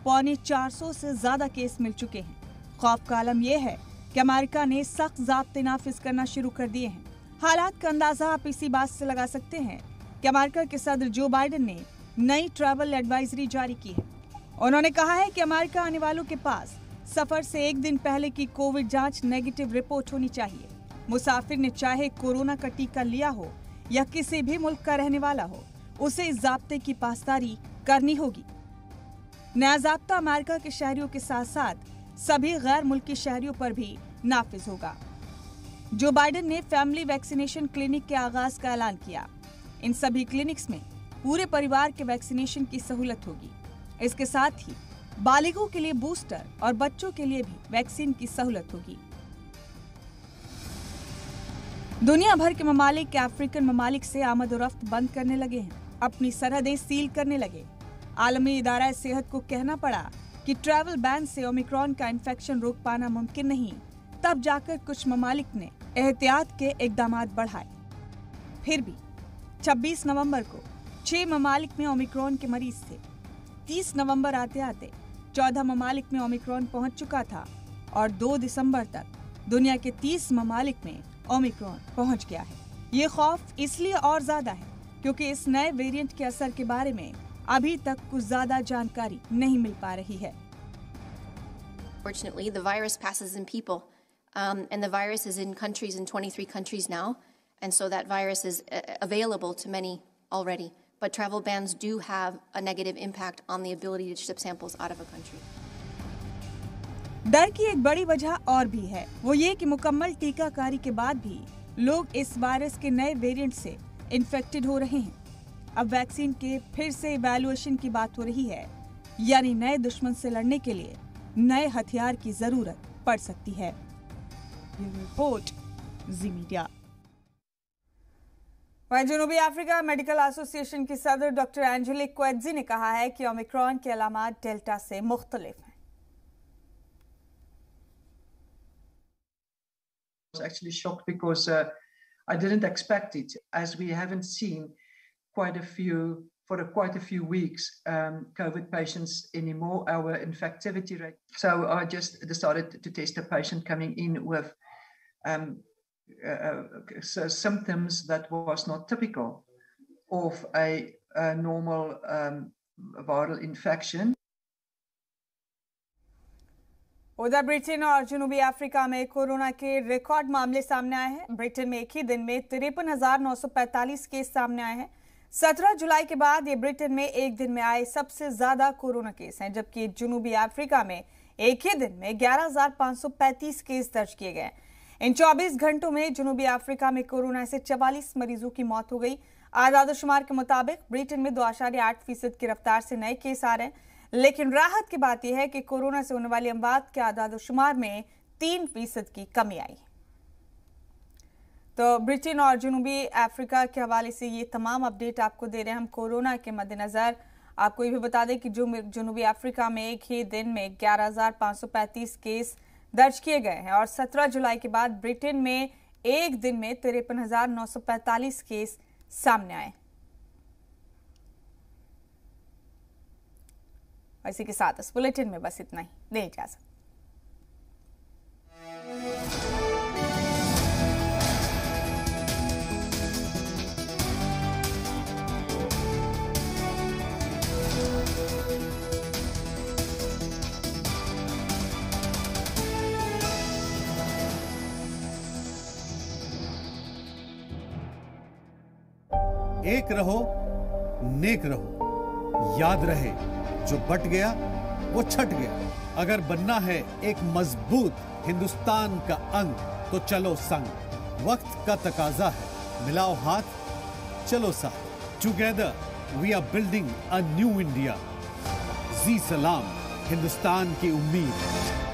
पौने 400 से ज्यादा केस मिल चुके हैं खौफ का आलम यह है कि अमेरिका ने सख्त जबते नाफिज करना शुरू कर दिए हैं हालात का अंदाजा आप इसी बात से लगा सकते हैं कि अमेरिका के सदर जो बाइडन ने नई ट्रैवल एडवाइजरी जारी की है उन्होंने कहा है कि अमेरिका आने वालों के पास सफर से एक दिन पहले की कोविड जांच नेगेटिव रिपोर्ट होनी चाहिए मुसाफिर ने चाहे कोरोना का टीका लिया हो या किसी भी मुल्क का रहने वाला हो उसे इस जब्ते की पासदारी करनी होगी नया जब्ता अमेरिका के शहरियों के साथ साथ सभी गैर मुल्की शहरियों पर भी नाफिज होगा जो बाइडन ने फैमिली वैक्सीनेशन क्लिनिक के आगाज का ऐलान किया इन सभी क्लिनिक्स में पूरे परिवार के वैक्सीनेशन की सहूलत होगी इसके साथ ही बालिगों के लिए बूस्टर और बच्चों के लिए भी वैक्सीन की सहूलत होगी दुनिया भर के ममालिक के अफ्रीकन ममालिक से आमद रफ्त बंद करने लगे हैं अपनी सरहदें सील करने लगे आलमी इदारा सेहत को कहना पड़ा कि ट्रैवल बैन से ओमिक्रॉन का इन्फेक्शन रोक पाना मुमकिन नहीं तब जाकर कुछ ममालिक ने एहतियात के इकदाम बढ़ाए फिर भी 26 नवंबर को छह ममालिक में ओमिक्रॉन के मरीज थे 30 नवंबर आते आते चौदह ममालिक में ओमिक्रॉन पहुंच चुका था और दो दिसंबर तक दुनिया के 30 ममालिक में ओमिक्रॉन पहुंच गया है ये खौफ इसलिए और ज्यादा है क्योंकि इस नए वेरिएंट के असर के बारे में अभी तक कुछ ज्यादा जानकारी नहीं मिल पा रही है but travel bans do have a negative impact on the ability to ship samples out of a country. डर की एक बड़ी वजह और भी है वो ये कि मुकम्मल टीकाकारी के बाद भी लोग इस वायरस के नए वेरिएंट से इन्फेक्टेड हो रहे हैं अब वैक्सीन के फिर से इवेलुएशन की बात हो रही है यानी नए दुश्मन से लड़ने के लिए नए हथियार की जरूरत पड़ सकती है रिपोर्ट जी मीडिया वहीं जनूबी अफ्रीका मेडिकल एसोसिएशन की सदर डॉक्टर एंजेलिक क्वेजी ने कहा है कि ओमिक्रॉन के अलामत डेल्टा से मुख्तलिफ हैं actually shocked because uh, I didn't expect it, as we haven't seen quite a few for a, quite a few weeks um, COVID patients anymore, our infectivity rate. So I just decided to test a patient coming in with um, uh, uh symptoms that was not typical of a, a normal um, viral infection. उधर Britain और जनूबी Africa में corona के record मामले सामने आए हैं Britain में एक ही दिन में तिरपन केस सामने आए हैं 17 जुलाई के बाद ये ब्रिटेन में एक दिन में आए सबसे ज्यादा कोरोना केस हैं जबकि जनूबी अफ्रीका में एक ही दिन में 11,535 केस दर्ज किए गए हैं इन 24 घंटों में जनूबी अफ्रीका में कोरोना से 44 मरीजों की मौत हो गई आजादोशुमार के मुताबिक ब्रिटेन में दो आशार्य आठ फीसद की रफ्तार से नए केस आ रहे हैं लेकिन राहत की बात यह है कि कोरोना से होने वाली अमवात के आदादोशुमार में तीन फीसद की कमी आई तो ब्रिटेन और जनूबी अफ्रीका के हवाले से ये तमाम अपडेट आपको दे रहे हैं हम कोरोना के मद्देनज़र आपको ये भी बता दें कि जो जनूबी अफ्रीका में एक ही दिन में ग्यारह केस दर्ज किए गए हैं और 17 जुलाई के बाद ब्रिटेन में एक दिन में तिरपन केस सामने आए इसी के साथ इस बुलेटिन में बस इतना ही जा इजाजत एक रहो नेक रहो याद रहे जो बट गया वो छट गया अगर बनना है एक मजबूत हिंदुस्तान का अंग तो चलो संग वक्त का तकाजा है मिलाओ हाथ चलो साथ together we are building a new India Zee सलाम हिंदुस्तान की उम्मीद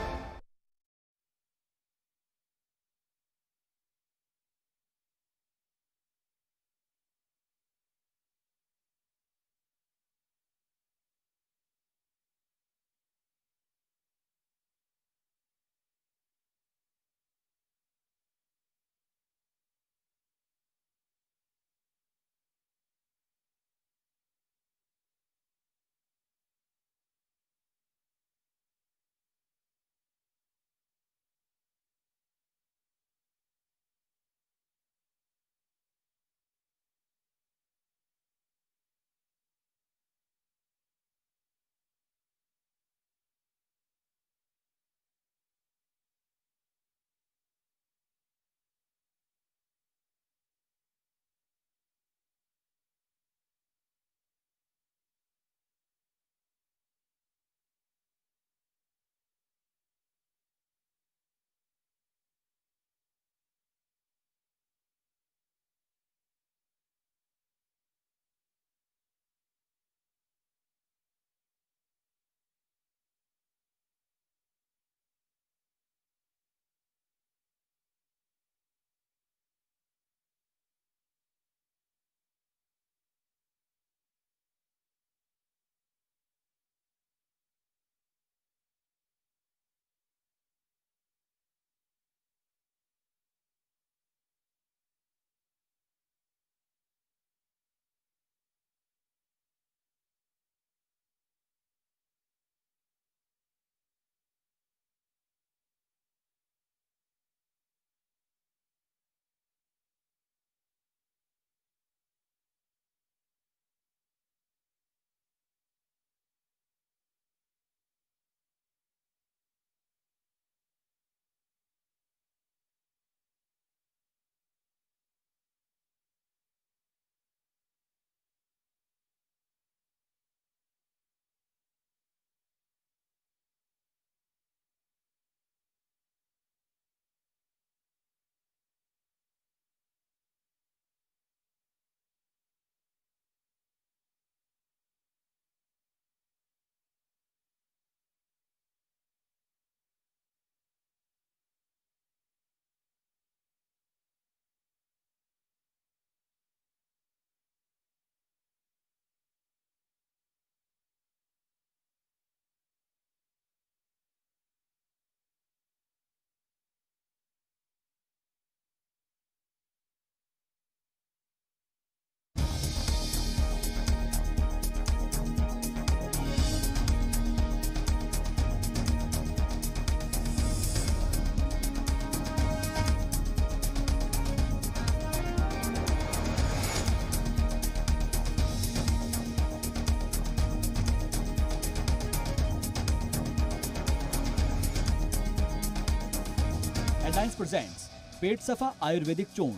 साइंस प्रेजेंट्स पेट सफा आयुर्वेदिक चूर्ण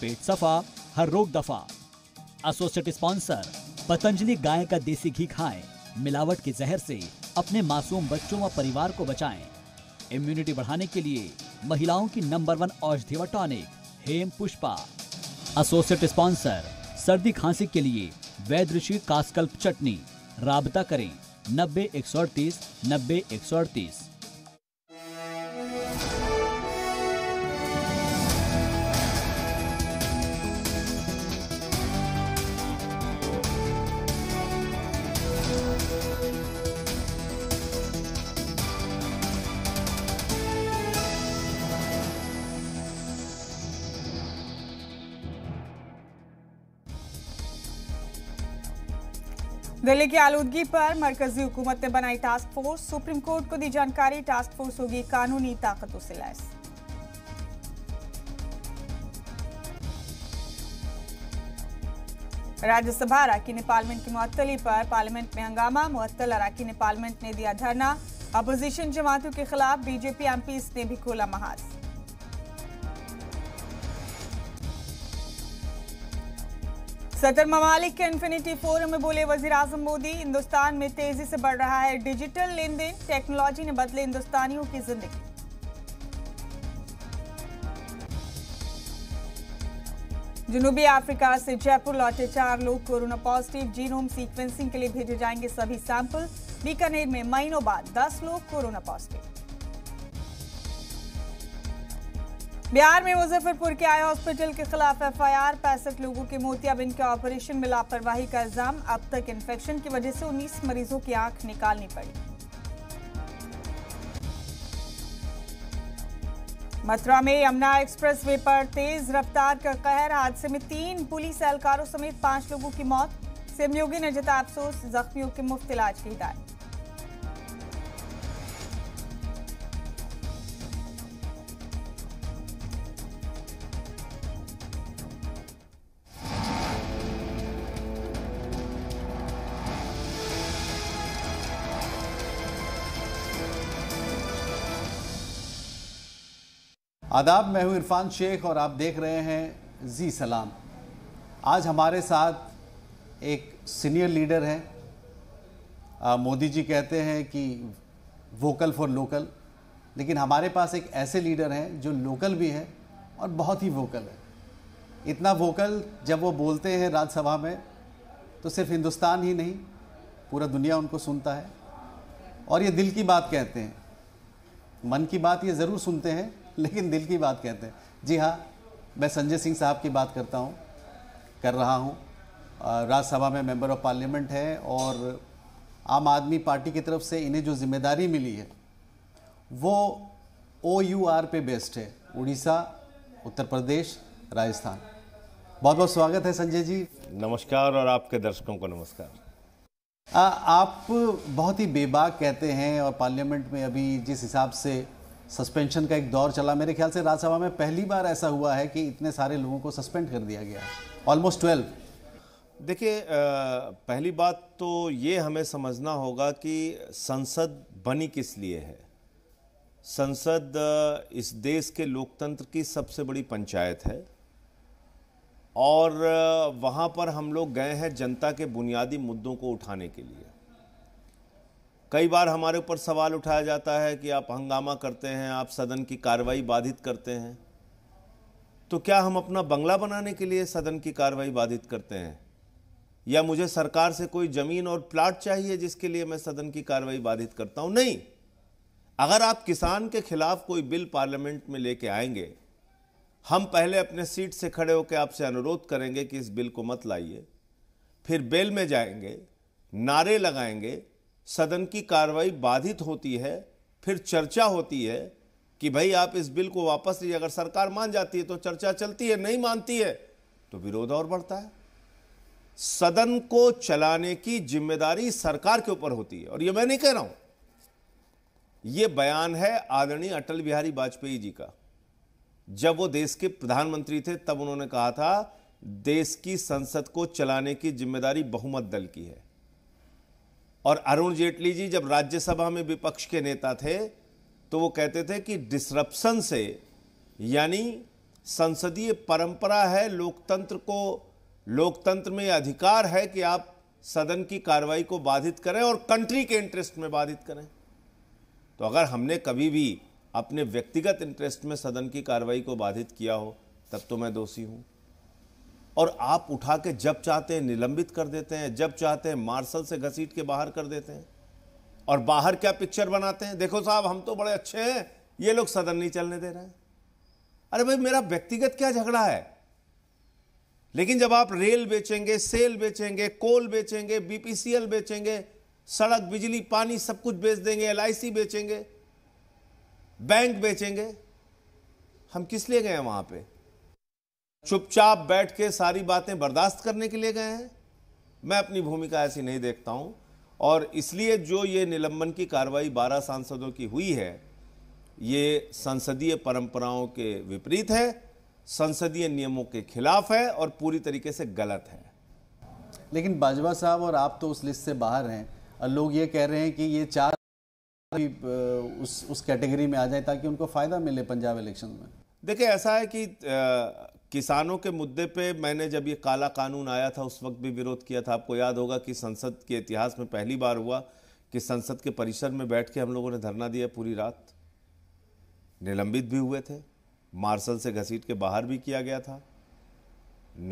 पेट सफा हर रोग दफा एसोसिएट स्पॉन्सर पतंजलि गाय का देसी घी खाएं मिलावट के जहर से अपने मासूम बच्चों व परिवार को बचाएं इम्यूनिटी बढ़ाने के लिए महिलाओं की नंबर वन औषधि व tonic Hem Pushpa associate sponsor सर्दी खांसी के लिए वैद ऋषि कास्कल्प चटनी राबता करें नब्बे एक सौ अड़तीस नब्बे एक सौ अड़तीस दिल्ली की आलूदगी पर मरकजी हुकूमत ने बनाई टास्क फोर्स सुप्रीम कोर्ट को दी जानकारी टास्क फोर्स होगी कानूनी ताकतों से लैस राज्यसभा अराकीन पार्लियामेंट की मुअत्तली पर पार्लियामेंट में हंगामा मुअत्तल ने पार्लियामेंट ने दिया धरना अपोजिशन जमातों के खिलाफ बीजेपी एमपीस ने भी खोला महाज सदर ममालिक के इन्फिनिटी फोरम में बोले वजीर आजम मोदी हिंदुस्तान में तेजी से बढ़ रहा है डिजिटल लेन देन टेक्नोलॉजी ने बदले हिंदुस्तानियों की जिंदगी जुनूबी अफ्रीका से जयपुर लौटे चार लोग कोरोना पॉजिटिव जीनोम सीक्वेंसिंग के लिए भेजे जाएंगे सभी सैंपल बीकानेर में महीनों बाद 10 लोग कोरोना पॉजिटिव बिहार में मुजफ्फरपुर के आई हॉस्पिटल के खिलाफ एफआईआर पैंसठ लोगों के मोतियाबिंद के ऑपरेशन में लापरवाही का इल्जाम अब तक इन्फेक्शन की वजह से 19 मरीजों की आंख निकालनी पड़ी मथुरा में यमुना एक्सप्रेसवे पर तेज रफ्तार का कहर हादसे में तीन पुलिस एहलकारों समेत पांच लोगों की मौत सीएम योगी ने जिता अफसोस जख्मियों के मुफ्त इलाज की हिदायत आदाब मैं हूं इरफान शेख और आप देख रहे हैं जी सलाम आज हमारे साथ एक सीनियर लीडर हैं मोदी जी कहते हैं कि वोकल फॉर लोकल लेकिन हमारे पास एक ऐसे लीडर हैं जो लोकल भी हैं और बहुत ही वोकल है इतना वोकल जब वो बोलते हैं राज्यसभा में तो सिर्फ हिंदुस्तान ही नहीं पूरा दुनिया उनको सुनता है और ये दिल की बात कहते हैं मन की बात ये ज़रूर सुनते हैं लेकिन दिल की बात कहते हैं जी हाँ मैं संजय सिंह साहब की बात करता हूँ कर रहा हूँ राज्यसभा में मेंबर ऑफ पार्लियामेंट है और आम आदमी पार्टी की तरफ से इन्हें जो जिम्मेदारी मिली है वो ओ यू आर पे बेस्ड है उड़ीसा उत्तर प्रदेश राजस्थान बहुत बहुत स्वागत है संजय जी नमस्कार और आपके दर्शकों को नमस्कार आ, आप बहुत ही बेबाक कहते हैं और पार्लियामेंट में अभी जिस हिसाब से सस्पेंशन का एक दौर चला मेरे ख्याल से राज्यसभा में पहली बार ऐसा हुआ है कि इतने सारे लोगों को सस्पेंड कर दिया गया ऑलमोस्ट ट्वेल्व देखिए पहली बात तो ये हमें समझना होगा कि संसद बनी किस लिए है संसद इस देश के लोकतंत्र की सबसे बड़ी पंचायत है और वहाँ पर हम लोग गए हैं जनता के बुनियादी मुद्दों को उठाने के लिए कई बार हमारे ऊपर सवाल उठाया जाता है कि आप हंगामा करते हैं आप सदन की कार्रवाई बाधित करते हैं तो क्या हम अपना बंगला बनाने के लिए सदन की कार्रवाई बाधित करते हैं या मुझे सरकार से कोई ज़मीन और प्लाट चाहिए जिसके लिए मैं सदन की कार्रवाई बाधित करता हूं नहीं अगर आप किसान के खिलाफ कोई बिल पार्लियामेंट में लेके आएंगे हम पहले अपने सीट से खड़े होकर आपसे अनुरोध करेंगे कि इस बिल को मत लाइए फिर बेल में जाएंगे नारे लगाएंगे सदन की कार्रवाई बाधित होती है फिर चर्चा होती है कि भाई आप इस बिल को वापस लीजिए अगर सरकार मान जाती है तो चर्चा चलती है नहीं मानती है तो विरोध और बढ़ता है सदन को चलाने की जिम्मेदारी सरकार के ऊपर होती है और यह मैं नहीं कह रहा हूं यह बयान है आदरणीय अटल बिहारी वाजपेयी जी का जब वो देश के प्रधानमंत्री थे तब उन्होंने कहा था देश की संसद को चलाने की जिम्मेदारी बहुमत दल की है और अरुण जेटली जी जब राज्यसभा में विपक्ष के नेता थे तो वो कहते थे कि डिसरप्शन से यानी संसदीय परंपरा है लोकतंत्र को लोकतंत्र में अधिकार है कि आप सदन की कार्रवाई को बाधित करें और कंट्री के इंटरेस्ट में बाधित करें तो अगर हमने कभी भी अपने व्यक्तिगत इंटरेस्ट में सदन की कार्रवाई को बाधित किया हो तब तो मैं दोषी हूँ और आप उठा के जब चाहते हैं निलंबित कर देते हैं जब चाहते हैं मार्शल से घसीट के बाहर कर देते हैं और बाहर क्या पिक्चर बनाते हैं देखो साहब हम तो बड़े अच्छे हैं ये लोग सदन नहीं चलने दे रहे हैं अरे भाई मेरा व्यक्तिगत क्या झगड़ा है लेकिन जब आप रेल बेचेंगे सेल बेचेंगे कोल बेचेंगे बीपीसीएल बेचेंगे सड़क बिजली पानी सब कुछ बेच देंगे एल बेचेंगे बैंक बेचेंगे हम किस लिए गए वहां पर चुपचाप बैठ के सारी बातें बर्दाश्त करने के लिए गए हैं मैं अपनी भूमिका ऐसी नहीं देखता हूं और इसलिए जो ये निलंबन की कार्रवाई 12 सांसदों की हुई है ये संसदीय परंपराओं के विपरीत है संसदीय नियमों के खिलाफ है और पूरी तरीके से गलत है लेकिन बाजवा साहब और आप तो उस लिस्ट से बाहर हैं और लोग ये कह रहे हैं कि ये चार उस उस कैटेगरी में आ जाए ताकि उनको फ़ायदा मिले पंजाब इलेक्शन में देखिए ऐसा है कि आ, किसानों के मुद्दे पे मैंने जब ये काला कानून आया था उस वक्त भी विरोध किया था आपको याद होगा कि संसद के इतिहास में पहली बार हुआ कि संसद के परिसर में बैठ के हम लोगों ने धरना दिया पूरी रात निलंबित भी हुए थे मार्शल से घसीट के बाहर भी किया गया था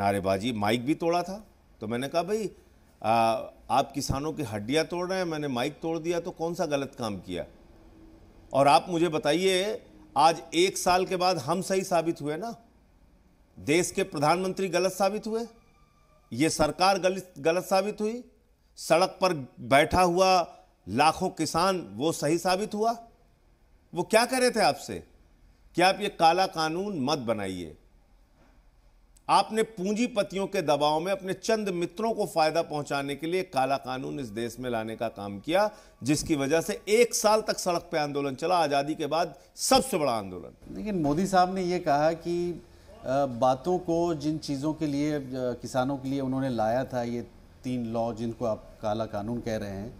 नारेबाजी माइक भी तोड़ा था तो मैंने कहा भाई आ, आप किसानों की हड्डियाँ तोड़ रहे हैं मैंने माइक तोड़ दिया तो कौन सा गलत काम किया और आप मुझे बताइए आज एक साल के बाद हम सही साबित हुए ना देश के प्रधानमंत्री गलत साबित हुए ये सरकार गलत गलत साबित हुई सड़क पर बैठा हुआ लाखों किसान वो सही साबित हुआ वो क्या कह रहे थे आपसे कि आप ये काला कानून मत बनाइए आपने पूंजीपतियों के दबाव में अपने चंद मित्रों को फायदा पहुंचाने के लिए काला कानून इस देश में लाने का काम किया जिसकी वजह से एक साल तक सड़क पर आंदोलन चला आज़ादी के बाद सबसे बड़ा आंदोलन लेकिन मोदी साहब ने यह कहा कि बातों को जिन चीज़ों के लिए किसानों के लिए उन्होंने लाया था ये तीन लॉ जिनको आप काला कानून कह रहे हैं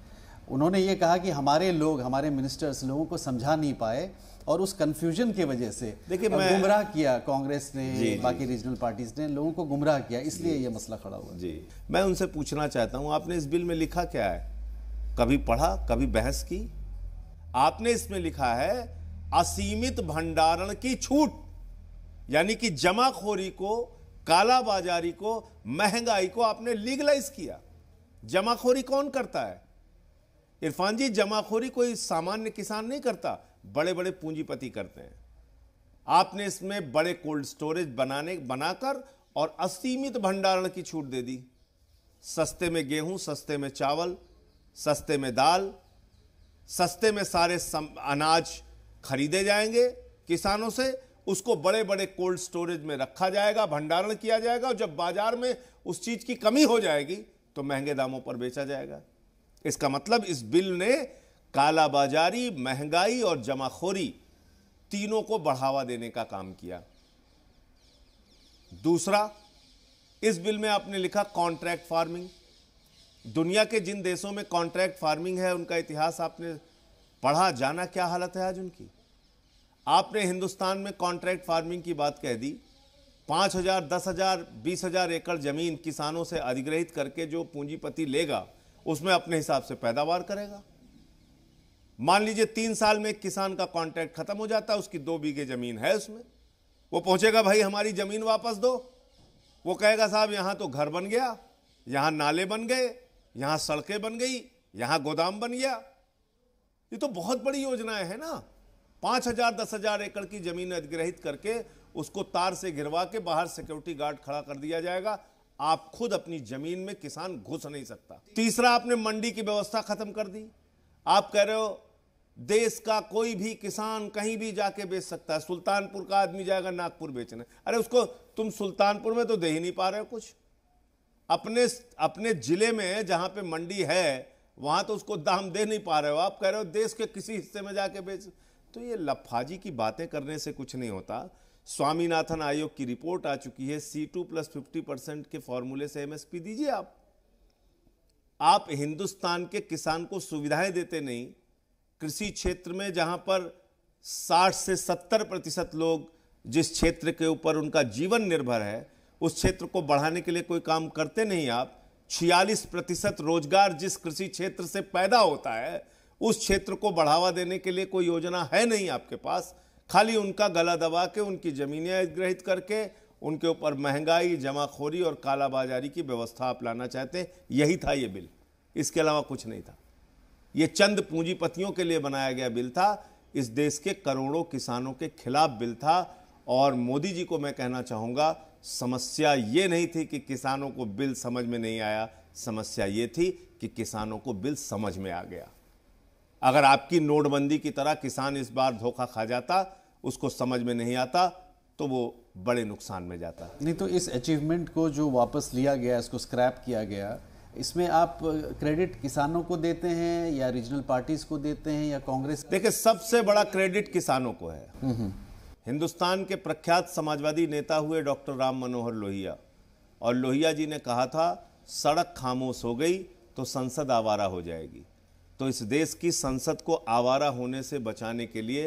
उन्होंने ये कहा कि हमारे लोग हमारे मिनिस्टर्स लोगों को समझा नहीं पाए और उस कन्फ्यूजन की वजह से देखिए गुमराह किया कांग्रेस ने बाकी रीजनल पार्टीज ने लोगों को गुमराह किया इसलिए ये मसला खड़ा हुआ जी मैं उनसे पूछना चाहता हूँ आपने इस बिल में लिखा क्या है कभी पढ़ा कभी बहस की आपने इसमें लिखा है असीमित भंडारण की छूट यानी कि जमाखोरी को कालाबाजारी को महंगाई को आपने लीगलाइज किया जमाखोरी कौन करता है इरफान जी जमाखोरी कोई सामान्य किसान नहीं करता बड़े बड़े पूंजीपति करते हैं आपने इसमें बड़े कोल्ड स्टोरेज बनाने बनाकर और असीमित भंडारण की छूट दे दी सस्ते में गेहूं सस्ते में चावल सस्ते में दाल सस्ते में सारे सम, अनाज खरीदे जाएंगे किसानों से उसको बड़े बड़े कोल्ड स्टोरेज में रखा जाएगा भंडारण किया जाएगा और जब बाजार में उस चीज की कमी हो जाएगी तो महंगे दामों पर बेचा जाएगा इसका मतलब इस बिल ने कालाबाजारी महंगाई और जमाखोरी तीनों को बढ़ावा देने का काम किया दूसरा इस बिल में आपने लिखा कॉन्ट्रैक्ट फार्मिंग दुनिया के जिन देशों में कॉन्ट्रैक्ट फार्मिंग है उनका इतिहास आपने पढ़ा जाना क्या हालत है आज उनकी आपने हिंदुस्तान में कॉन्ट्रैक्ट फार्मिंग की बात कह दी पाँच हज़ार दस हज़ार बीस हज़ार एकड़ ज़मीन किसानों से अधिग्रहित करके जो पूंजीपति लेगा उसमें अपने हिसाब से पैदावार करेगा मान लीजिए तीन साल में किसान का कॉन्ट्रैक्ट खत्म हो जाता है उसकी दो बीघे ज़मीन है उसमें वो पहुंचेगा भाई हमारी ज़मीन वापस दो वो कहेगा साहब यहाँ तो घर बन गया यहाँ नाले बन गए यहाँ सड़कें बन गई यहाँ गोदाम बन गया ये तो बहुत बड़ी योजनाएं हैं ना पांच हजार दस हजार एकड़ की जमीन अधिग्रहित करके उसको तार से घिरवा के बाहर सिक्योरिटी गार्ड खड़ा कर दिया जाएगा आप खुद अपनी जमीन में किसान घुस नहीं सकता तीसरा आपने मंडी की व्यवस्था खत्म कर दी आप कह रहे हो देश का कोई भी किसान कहीं भी जाके बेच सकता है सुल्तानपुर का आदमी जाएगा नागपुर बेचने अरे उसको तुम सुल्तानपुर में तो दे ही नहीं पा रहे हो कुछ अपने अपने जिले में जहां पे मंडी है वहां तो उसको दाम दे नहीं पा रहे हो आप कह रहे हो देश के किसी हिस्से में जाके बेच तो ये लफाजी की बातें करने से कुछ नहीं होता स्वामीनाथन आयोग की रिपोर्ट आ चुकी है C two plus fifty percent के फॉर्मूले से एमएसपी दीजिए आप आप हिंदुस्तान के किसान को सुविधाएं देते नहीं कृषि क्षेत्र में जहां पर 60 से 70 प्रतिशत लोग जिस क्षेत्र के ऊपर उनका जीवन निर्भर है उस क्षेत्र को बढ़ाने के लिए कोई काम करते नहीं आप छियालीस प्रतिशत रोजगार जिस कृषि क्षेत्र से पैदा होता है उस क्षेत्र को बढ़ावा देने के लिए कोई योजना है नहीं आपके पास खाली उनका गला दबा के उनकी ज़मीनें अधिग्रहित करके उनके ऊपर महंगाई जमाखोरी और कालाबाजारी की व्यवस्था आप लाना चाहते हैं यही था ये बिल इसके अलावा कुछ नहीं था ये चंद पूंजीपतियों के लिए बनाया गया बिल था इस देश के करोड़ों किसानों के खिलाफ बिल था और मोदी जी को मैं कहना चाहूँगा समस्या ये नहीं थी कि किसानों को बिल समझ में नहीं आया समस्या ये थी कि किसानों को बिल समझ में आ गया अगर आपकी नोटबंदी की तरह किसान इस बार धोखा खा जाता उसको समझ में नहीं आता तो वो बड़े नुकसान में जाता नहीं तो इस अचीवमेंट को जो वापस लिया गया इसको स्क्रैप किया गया इसमें आप क्रेडिट किसानों को देते हैं या रीजनल पार्टीज को देते हैं या कांग्रेस देखिए सबसे बड़ा क्रेडिट किसानों को है हम्म, हम्म। हिंदुस्तान के प्रख्यात समाजवादी नेता हुए डॉक्टर राम मनोहर लोहिया और लोहिया जी ने कहा था सड़क खामोश हो गई तो संसद आवारा हो जाएगी तो इस देश की संसद को आवारा होने से बचाने के लिए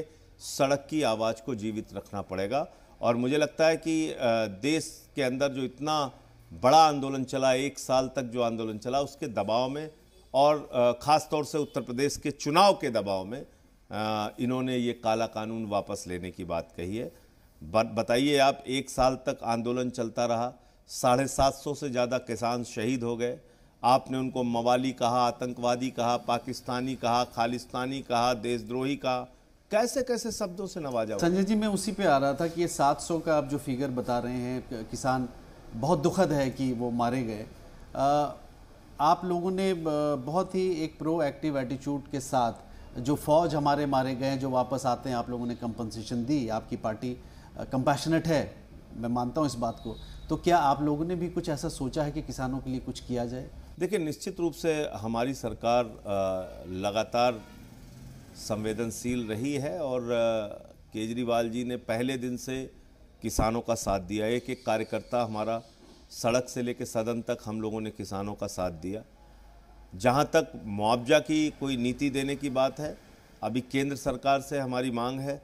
सड़क की आवाज़ को जीवित रखना पड़ेगा और मुझे लगता है कि देश के अंदर जो इतना बड़ा आंदोलन चला एक साल तक जो आंदोलन चला उसके दबाव में और ख़ास तौर से उत्तर प्रदेश के चुनाव के दबाव में इन्होंने ये काला कानून वापस लेने की बात कही है बताइए आप एक साल तक आंदोलन चलता रहा साढ़े सात सौ से ज़्यादा किसान शहीद हो गए आपने उनको मवाली कहा आतंकवादी कहा पाकिस्तानी कहा खालिस्तानी कहा देशद्रोही कहा कैसे कैसे शब्दों से नवाजा संजय जी मैं उसी पे आ रहा था कि ये 700 का आप जो फिगर बता रहे हैं किसान बहुत दुखद है कि वो मारे गए आप लोगों ने बहुत ही एक प्रो एक्टिव एटीट्यूड के साथ जो फौज हमारे मारे गए जो वापस आते हैं आप लोगों ने कंपनसेशन दी आपकी पार्टी कंपैशनेट है मैं मानता हूँ इस बात को तो क्या आप लोगों ने भी कुछ ऐसा सोचा है कि किसानों के लिए कुछ किया जाए देखिए निश्चित रूप से हमारी सरकार लगातार संवेदनशील रही है और केजरीवाल जी ने पहले दिन से किसानों का साथ दिया एक एक कार्यकर्ता हमारा सड़क से लेकर सदन तक हम लोगों ने किसानों का साथ दिया जहाँ तक मुआवजा की कोई नीति देने की बात है अभी केंद्र सरकार से हमारी मांग है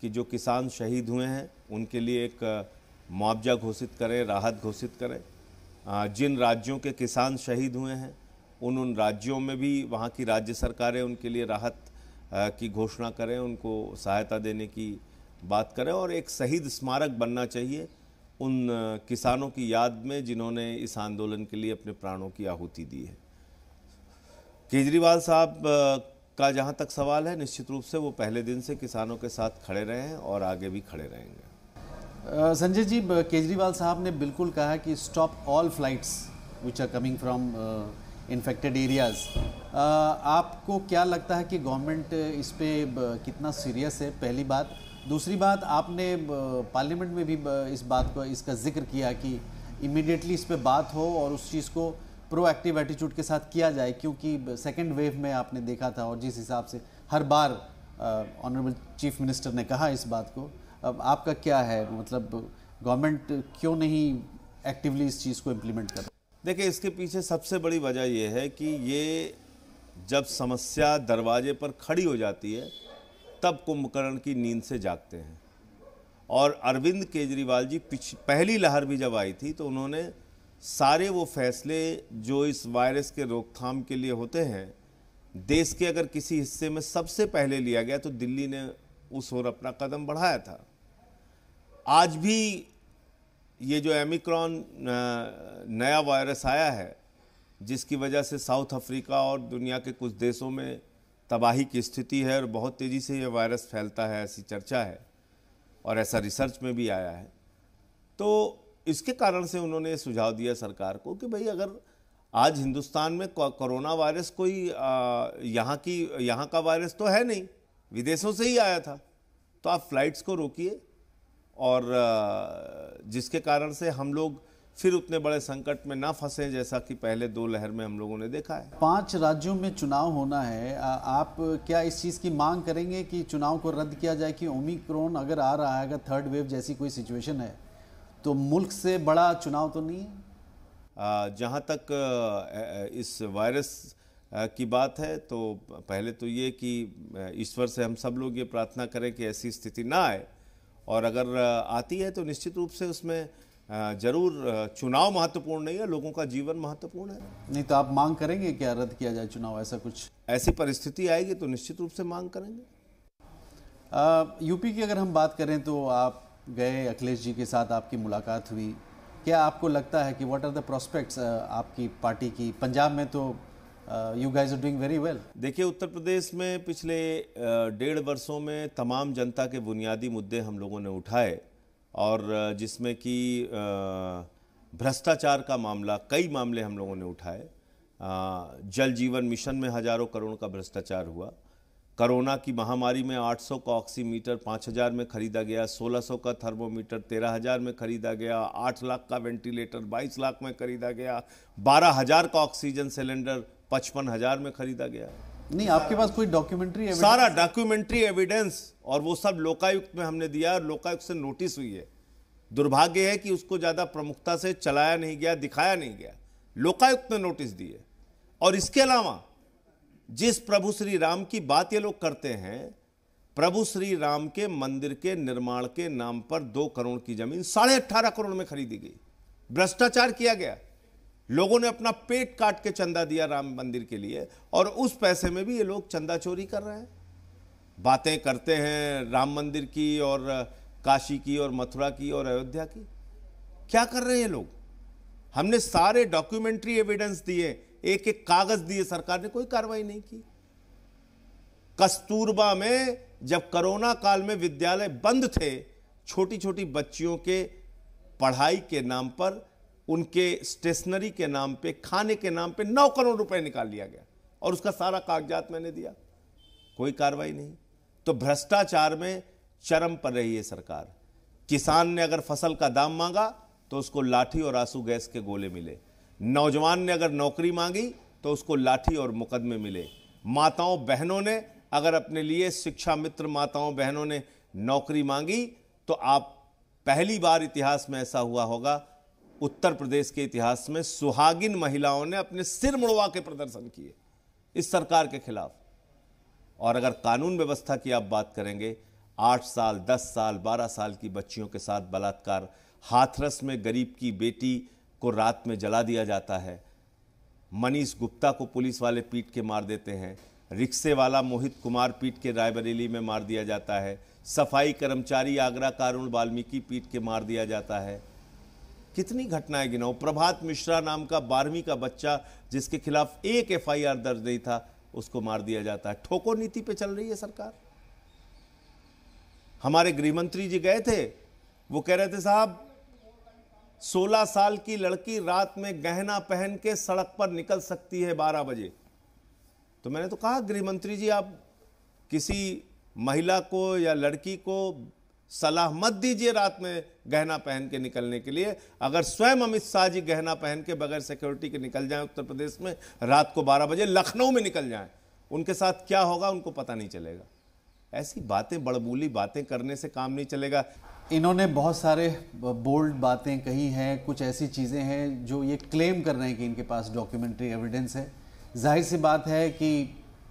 कि जो किसान शहीद हुए हैं उनके लिए एक मुआवजा घोषित करें राहत घोषित करें जिन राज्यों के किसान शहीद हुए हैं उन उन राज्यों में भी वहाँ की राज्य सरकारें उनके लिए राहत की घोषणा करें उनको सहायता देने की बात करें और एक शहीद स्मारक बनना चाहिए उन किसानों की याद में जिन्होंने इस आंदोलन के लिए अपने प्राणों की आहुति दी है केजरीवाल साहब का जहाँ तक सवाल है निश्चित रूप से वो पहले दिन से किसानों के साथ खड़े रहे हैं और आगे भी खड़े रहेंगे संजय जी केजरीवाल साहब ने बिल्कुल कहा कि stop all flights which are coming from infected areas आपको क्या लगता है कि गवर्नमेंट इस पर कितना सीरियस है पहली बात दूसरी बात आपने पार्लियामेंट में भी इस बात को इसका जिक्र किया कि इमिडिएटली इस पर बात हो और उस चीज़ को प्रोएक्टिव एटीट्यूड के साथ किया जाए क्योंकि सेकेंड वेव में आपने देखा था और जिस हिसाब से हर बार ऑनरेबल चीफ मिनिस्टर ने कहा इस बात को आपका क्या है मतलब गवर्नमेंट क्यों नहीं एक्टिवली इस चीज़ को इम्प्लीमेंट कर देखिए इसके पीछे सबसे बड़ी वजह यह है कि ये जब समस्या दरवाजे पर खड़ी हो जाती है तब कुंभकर्ण की नींद से जागते हैं और अरविंद केजरीवाल जी पिछ पहली लहर भी जब आई थी तो उन्होंने सारे वो फैसले जो इस वायरस के रोकथाम के लिए होते हैं देश के अगर किसी हिस्से में सबसे पहले लिया गया तो दिल्ली ने उस ओर अपना कदम बढ़ाया था आज भी ये जो एमिक्रॉन नया वायरस आया है जिसकी वजह से साउथ अफ्रीका और दुनिया के कुछ देशों में तबाही की स्थिति है और बहुत तेज़ी से ये वायरस फैलता है ऐसी चर्चा है और ऐसा रिसर्च में भी आया है तो इसके कारण से उन्होंने सुझाव दिया सरकार को कि भाई अगर आज हिंदुस्तान में कोरोना वायरस कोई यहाँ की यहाँ का वायरस तो है नहीं विदेशों से ही आया था तो आप फ्लाइट्स को रोकिए और जिसके कारण से हम लोग फिर उतने बड़े संकट में ना फंसे जैसा कि पहले दो लहर में हम लोगों ने देखा है पांच राज्यों में चुनाव होना है आप क्या इस चीज़ की मांग करेंगे कि चुनाव को रद्द किया जाए कि ओमिक्रोन अगर आ रहा है अगर थर्ड वेव जैसी कोई सिचुएशन है तो मुल्क से बड़ा चुनाव तो नहीं है जहाँ तक इस वायरस की बात है तो पहले तो ये कि ईश्वर से हम सब लोग ये प्रार्थना करें कि ऐसी स्थिति ना आए और अगर आती है तो निश्चित रूप से उसमें जरूर चुनाव महत्वपूर्ण नहीं है लोगों का जीवन महत्वपूर्ण है नहीं तो आप मांग करेंगे क्या रद्द किया जाए चुनाव ऐसा कुछ ऐसी परिस्थिति आएगी तो निश्चित रूप से मांग करेंगे आ, यूपी की अगर हम बात करें तो आप गए अखिलेश जी के साथ आपकी मुलाकात हुई क्या आपको लगता है कि व्हाट आर द प्रोस्पेक्ट्स आपकी पार्टी की पंजाब में तो you guys are doing very well देखिए उत्तर प्रदेश में पिछले uh, डेढ़ वर्षों में तमाम जनता के बुनियादी मुद्दे हम लोगों ने उठाए और uh, जिसमें कि uh, भ्रष्टाचार का मामला कई मामले हम लोगों ने उठाए जल जीवन मिशन में हजारों करोड़ का भ्रष्टाचार हुआ कोरोना की महामारी में 800 का ऑक्सीमीटर 5000 में खरीदा गया 1600 का थर्मोमीटर 13000 में खरीदा गया 8 लाख का वेंटिलेटर 22 लाख में खरीदा गया 12000 का ऑक्सीजन सिलेंडर पचपन हजार में खरीदा गया नहीं आपके पास कोई डॉक्यूमेंट्री सारा डॉक्यूमेंट्री एविडेंस और वो सब लोकायुक्त में हमने दिया और लोकायुक्त से नोटिस हुई है दुर्भाग्य है कि उसको ज़्यादा प्रमुखता से चलाया नहीं गया दिखाया नहीं गया लोकायुक्त ने नोटिस दिए और इसके अलावा जिस प्रभु श्री राम की बात ये लोग करते हैं प्रभु श्री राम के मंदिर के निर्माण के नाम पर दो करोड़ की जमीन साढ़े अट्ठारह करोड़ में खरीदी गई भ्रष्टाचार किया गया लोगों ने अपना पेट काट के चंदा दिया राम मंदिर के लिए और उस पैसे में भी ये लोग चंदा चोरी कर रहे हैं बातें करते हैं राम मंदिर की और काशी की और मथुरा की और अयोध्या की क्या कर रहे हैं लोग हमने सारे डॉक्यूमेंट्री एविडेंस दिए एक एक कागज दिए सरकार ने कोई कार्रवाई नहीं की कस्तूरबा में जब कोरोना काल में विद्यालय बंद थे छोटी छोटी बच्चियों के पढ़ाई के नाम पर उनके स्टेशनरी के नाम पे खाने के नाम पे नौ करोड़ रुपए निकाल लिया गया और उसका सारा कागजात मैंने दिया कोई कार्रवाई नहीं तो भ्रष्टाचार में चरम पर रही है सरकार किसान ने अगर फसल का दाम मांगा तो उसको लाठी और आंसू गैस के गोले मिले नौजवान ने अगर नौकरी मांगी तो उसको लाठी और मुकदमे मिले माताओं बहनों ने अगर अपने लिए शिक्षा मित्र माताओं बहनों ने नौकरी मांगी तो आप पहली बार इतिहास में ऐसा हुआ होगा उत्तर प्रदेश के इतिहास में सुहागिन महिलाओं ने अपने सिर मुड़वा के प्रदर्शन किए इस सरकार के खिलाफ और अगर कानून व्यवस्था की आप बात करेंगे आठ साल दस साल बारह साल की बच्चियों के साथ बलात्कार हाथरस में गरीब की बेटी को रात में जला दिया जाता है मनीष गुप्ता को पुलिस वाले पीट के मार देते हैं रिक्शे वाला मोहित कुमार पीट के रायबरेली में मार दिया जाता है सफाई कर्मचारी आगरा कारुण वाल्मीकि पीट के मार दिया जाता है कितनी घटनाएं गिनाऊं प्रभात मिश्रा नाम का बारहवीं का बच्चा जिसके खिलाफ एक एफआईआर दर्ज नहीं था उसको मार दिया जाता है ठोको नीति पे चल रही है सरकार हमारे गृहमंत्री जी गए थे वो कह रहे थे साहब 16 साल की लड़की रात में गहना पहन के सड़क पर निकल सकती है 12 बजे तो मैंने तो कहा गृहमंत्री जी आप किसी महिला को या लड़की को सलाह मत दीजिए रात में गहना पहन के निकलने के लिए अगर स्वयं अमित शाह जी गहना पहन के बगैर सिक्योरिटी के निकल जाएं उत्तर प्रदेश में रात को 12 बजे लखनऊ में निकल जाएं उनके साथ क्या होगा उनको पता नहीं चलेगा ऐसी बातें बड़बूली बातें करने से काम नहीं चलेगा इन्होंने बहुत सारे बोल्ड बातें कही हैं कुछ ऐसी चीज़ें हैं जो ये क्लेम कर रहे हैं कि इनके पास डॉक्यूमेंट्री एविडेंस है जाहिर सी बात है कि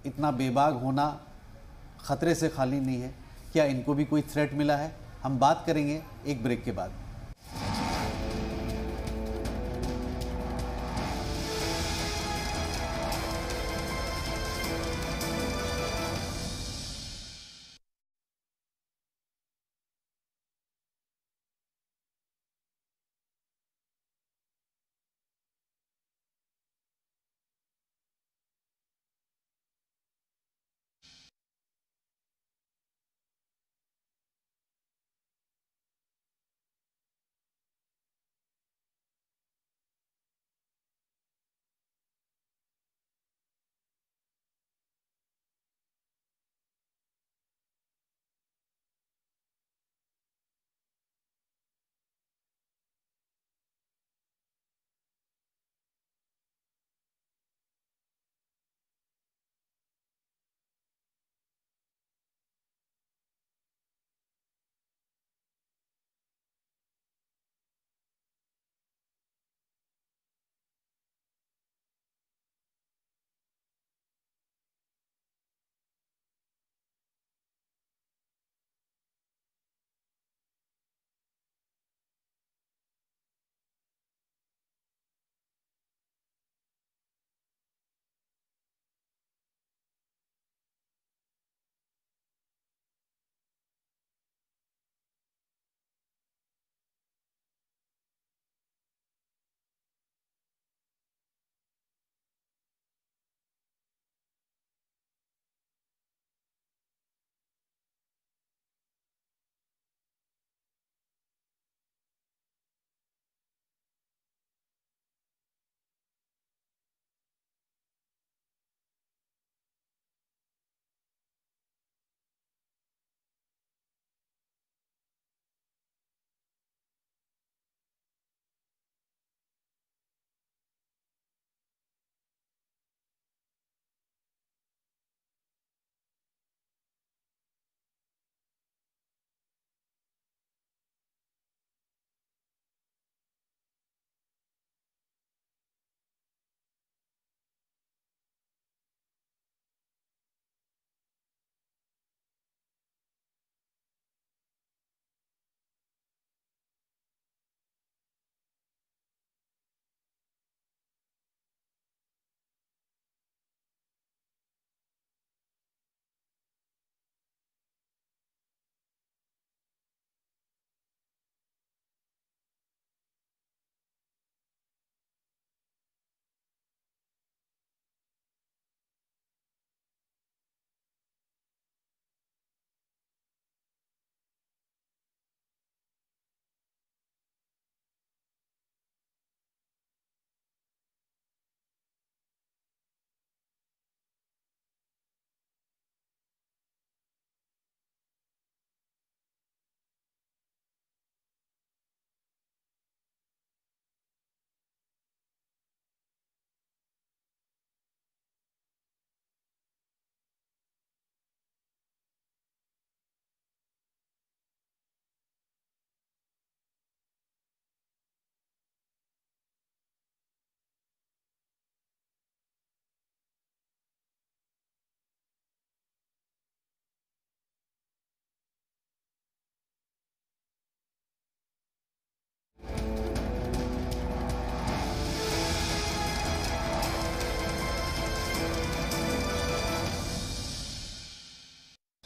इतना बेबाग होना ख़तरे से खाली नहीं है क्या इनको भी कोई थ्रेट मिला है हम बात करेंगे एक ब्रेक के बाद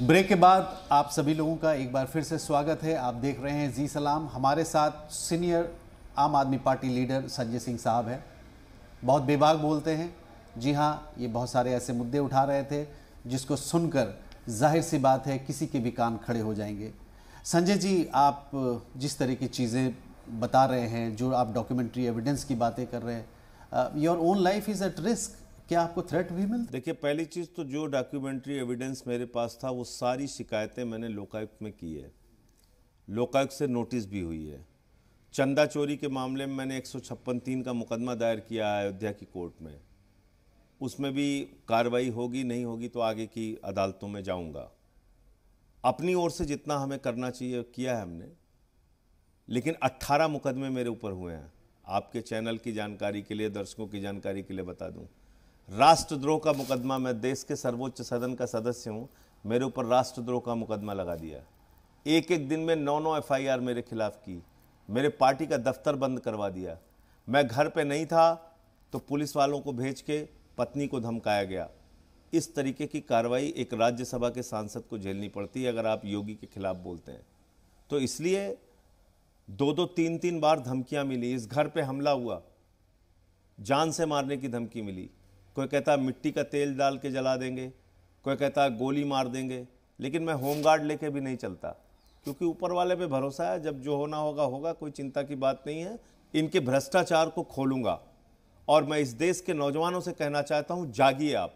ब्रेक के बाद आप सभी लोगों का एक बार फिर से स्वागत है आप देख रहे हैं जी सलाम हमारे साथ सीनियर आम आदमी पार्टी लीडर संजय सिंह साहब हैं बहुत बेबाक बोलते हैं जी हाँ ये बहुत सारे ऐसे मुद्दे उठा रहे थे जिसको सुनकर जाहिर सी बात है किसी के भी कान खड़े हो जाएंगे संजय जी आप जिस तरह की चीज़ें बता रहे हैं जो आप डॉक्यूमेंट्री एविडेंस की बातें कर रहे हैं your own life is at risk क्या आपको थ्रेट भी मिल देखिए पहली चीज़ तो जो डॉक्यूमेंट्री एविडेंस मेरे पास था वो सारी शिकायतें मैंने लोकायुक्त में की है लोकायुक्त से नोटिस भी हुई है चंदा चोरी के मामले में मैंने एक सौ तीन का मुकदमा दायर किया है अयोध्या की कोर्ट में उसमें भी कार्रवाई होगी नहीं होगी तो आगे की अदालतों में जाऊंगा अपनी ओर से जितना हमें करना चाहिए किया है हमने लेकिन 18 मुकदमे मेरे ऊपर हुए हैं आपके चैनल की जानकारी के लिए दर्शकों की जानकारी के लिए बता दूं राष्ट्रद्रोह का मुकदमा मैं देश के सर्वोच्च सदन का सदस्य हूँ मेरे ऊपर राष्ट्रद्रोह का मुकदमा लगा दिया एक एक दिन में नौ नौ एफ मेरे खिलाफ़ की मेरे पार्टी का दफ्तर बंद करवा दिया मैं घर पे नहीं था तो पुलिस वालों को भेज के पत्नी को धमकाया गया इस तरीके की कार्रवाई एक राज्यसभा के सांसद को झेलनी पड़ती है अगर आप योगी के खिलाफ बोलते हैं तो इसलिए दो दो तीन तीन बार धमकियां मिली इस घर पे हमला हुआ जान से मारने की धमकी मिली कोई कहता मिट्टी का तेल डाल के जला देंगे कोई कहता गोली मार देंगे लेकिन मैं होम गार्ड लेके भी नहीं चलता क्योंकि ऊपर वाले पे भरोसा है जब जो होना होगा होगा कोई चिंता की बात नहीं है इनके भ्रष्टाचार को खोलूंगा और मैं इस देश के नौजवानों से कहना चाहता हूँ जागिए आप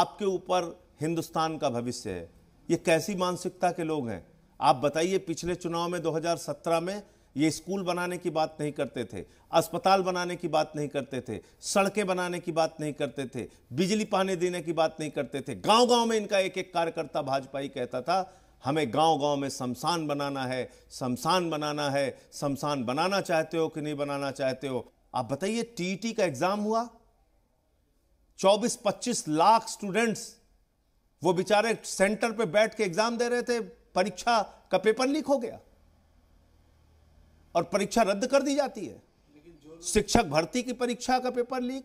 आपके ऊपर हिंदुस्तान का भविष्य है ये कैसी मानसिकता के लोग हैं आप बताइए पिछले चुनाव में 2017 में ये स्कूल बनाने की बात नहीं करते थे अस्पताल बनाने की बात नहीं करते थे सड़कें बनाने की बात नहीं करते थे बिजली पानी देने की बात नहीं करते थे गांव गांव में इनका एक एक कार्यकर्ता ही कहता था हमें गांव गांव में शमशान बनाना है शमशान बनाना है शमशान बनाना चाहते हो कि नहीं बनाना चाहते हो आप बताइए टी का एग्जाम हुआ चौबीस पच्चीस लाख स्टूडेंट्स वो बेचारे सेंटर पर बैठ के एग्जाम दे रहे थे परीक्षा का पेपर लीक हो गया और परीक्षा रद्द कर दी जाती है शिक्षक भर्ती की परीक्षा का पेपर लीक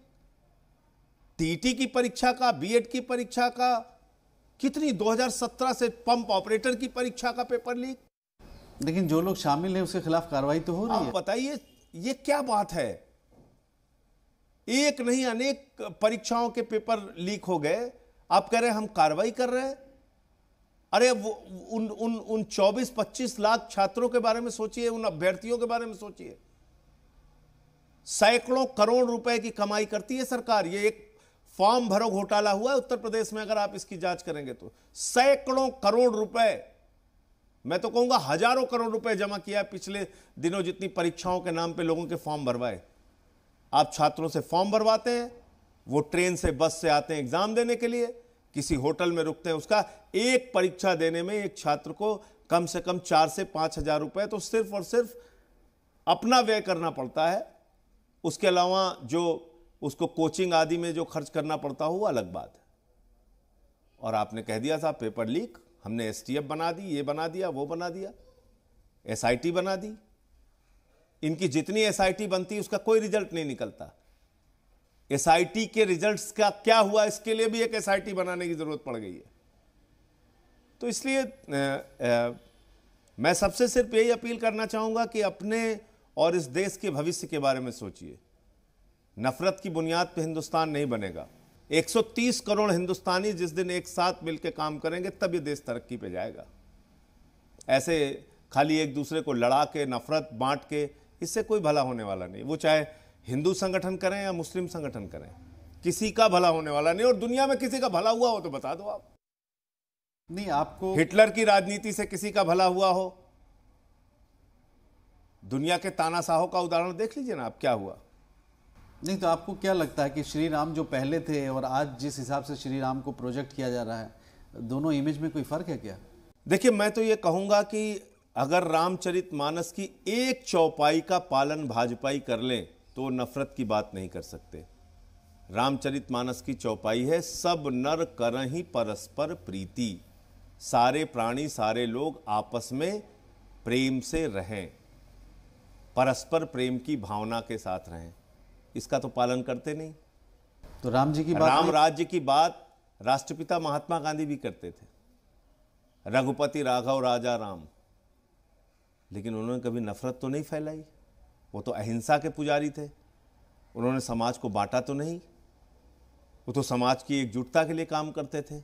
टीटी की परीक्षा का बीएड की परीक्षा का कितनी 2017 से पंप ऑपरेटर की परीक्षा का पेपर लीक लेकिन जो लोग शामिल हैं उसके खिलाफ कार्रवाई तो हो रही है बताइए ये क्या बात है एक नहीं अनेक परीक्षाओं के पेपर लीक हो गए आप कह रहे हैं हम कार्रवाई कर रहे हैं अरे वो उन उन उन 24-25 लाख छात्रों के बारे में सोचिए उन अभ्यर्थियों के बारे में सोचिए सैकड़ों करोड़ रुपए की कमाई करती है सरकार ये एक फॉर्म भरो घोटाला हुआ है उत्तर प्रदेश में अगर आप इसकी जांच करेंगे तो सैकड़ों करोड़ रुपए मैं तो कहूंगा हजारों करोड़ रुपए जमा किया पिछले दिनों जितनी परीक्षाओं के नाम पे लोगों के फॉर्म भरवाए आप छात्रों से फॉर्म भरवाते हैं वो ट्रेन से बस से आते हैं एग्जाम देने के लिए किसी होटल में रुकते हैं उसका एक परीक्षा देने में एक छात्र को कम से कम चार से पाँच हज़ार रुपये तो सिर्फ और सिर्फ अपना व्यय करना पड़ता है उसके अलावा जो उसको कोचिंग आदि में जो खर्च करना पड़ता हो वो अलग बात है और आपने कह दिया था पेपर लीक हमने एस बना दी ये बना दिया वो बना दिया एस बना दी इनकी जितनी एस बनती उसका कोई रिजल्ट नहीं निकलता एसआईटी के रिजल्ट्स का क्या हुआ इसके लिए भी एक एसआईटी बनाने की ज़रूरत पड़ गई है तो इसलिए आ, आ, मैं सबसे सिर्फ यही अपील करना चाहूंगा कि अपने और इस देश के भविष्य के बारे में सोचिए नफ़रत की बुनियाद पर हिंदुस्तान नहीं बनेगा 130 करोड़ हिंदुस्तानी जिस दिन एक साथ मिलकर काम करेंगे तब ये देश तरक्की पे जाएगा ऐसे खाली एक दूसरे को लड़ा के नफ़रत बांट के इससे कोई भला होने वाला नहीं वो चाहे हिंदू संगठन करें या मुस्लिम संगठन करें किसी का भला होने वाला नहीं और दुनिया में किसी का भला हुआ हो तो बता दो आप नहीं आपको हिटलर की राजनीति से किसी का भला हुआ हो दुनिया के तानाशाहों का उदाहरण देख लीजिए ना आप क्या हुआ नहीं तो आपको क्या लगता है कि श्री राम जो पहले थे और आज जिस हिसाब से श्री राम को प्रोजेक्ट किया जा रहा है दोनों इमेज में कोई फर्क है क्या देखिए मैं तो ये कहूंगा कि अगर रामचरित मानस की एक चौपाई का पालन भाजपाई कर लें तो नफरत की बात नहीं कर सकते रामचरित मानस की चौपाई है सब नर कर ही परस्पर प्रीति सारे प्राणी सारे लोग आपस में प्रेम से रहें परस्पर प्रेम की भावना के साथ रहें इसका तो पालन करते नहीं तो राम जी की बात राम राज्य की बात राष्ट्रपिता महात्मा गांधी भी करते थे रघुपति राघव राजा राम लेकिन उन्होंने कभी नफरत तो नहीं फैलाई वो तो अहिंसा के पुजारी थे उन्होंने समाज को बांटा तो नहीं वो तो समाज की एकजुटता के लिए काम करते थे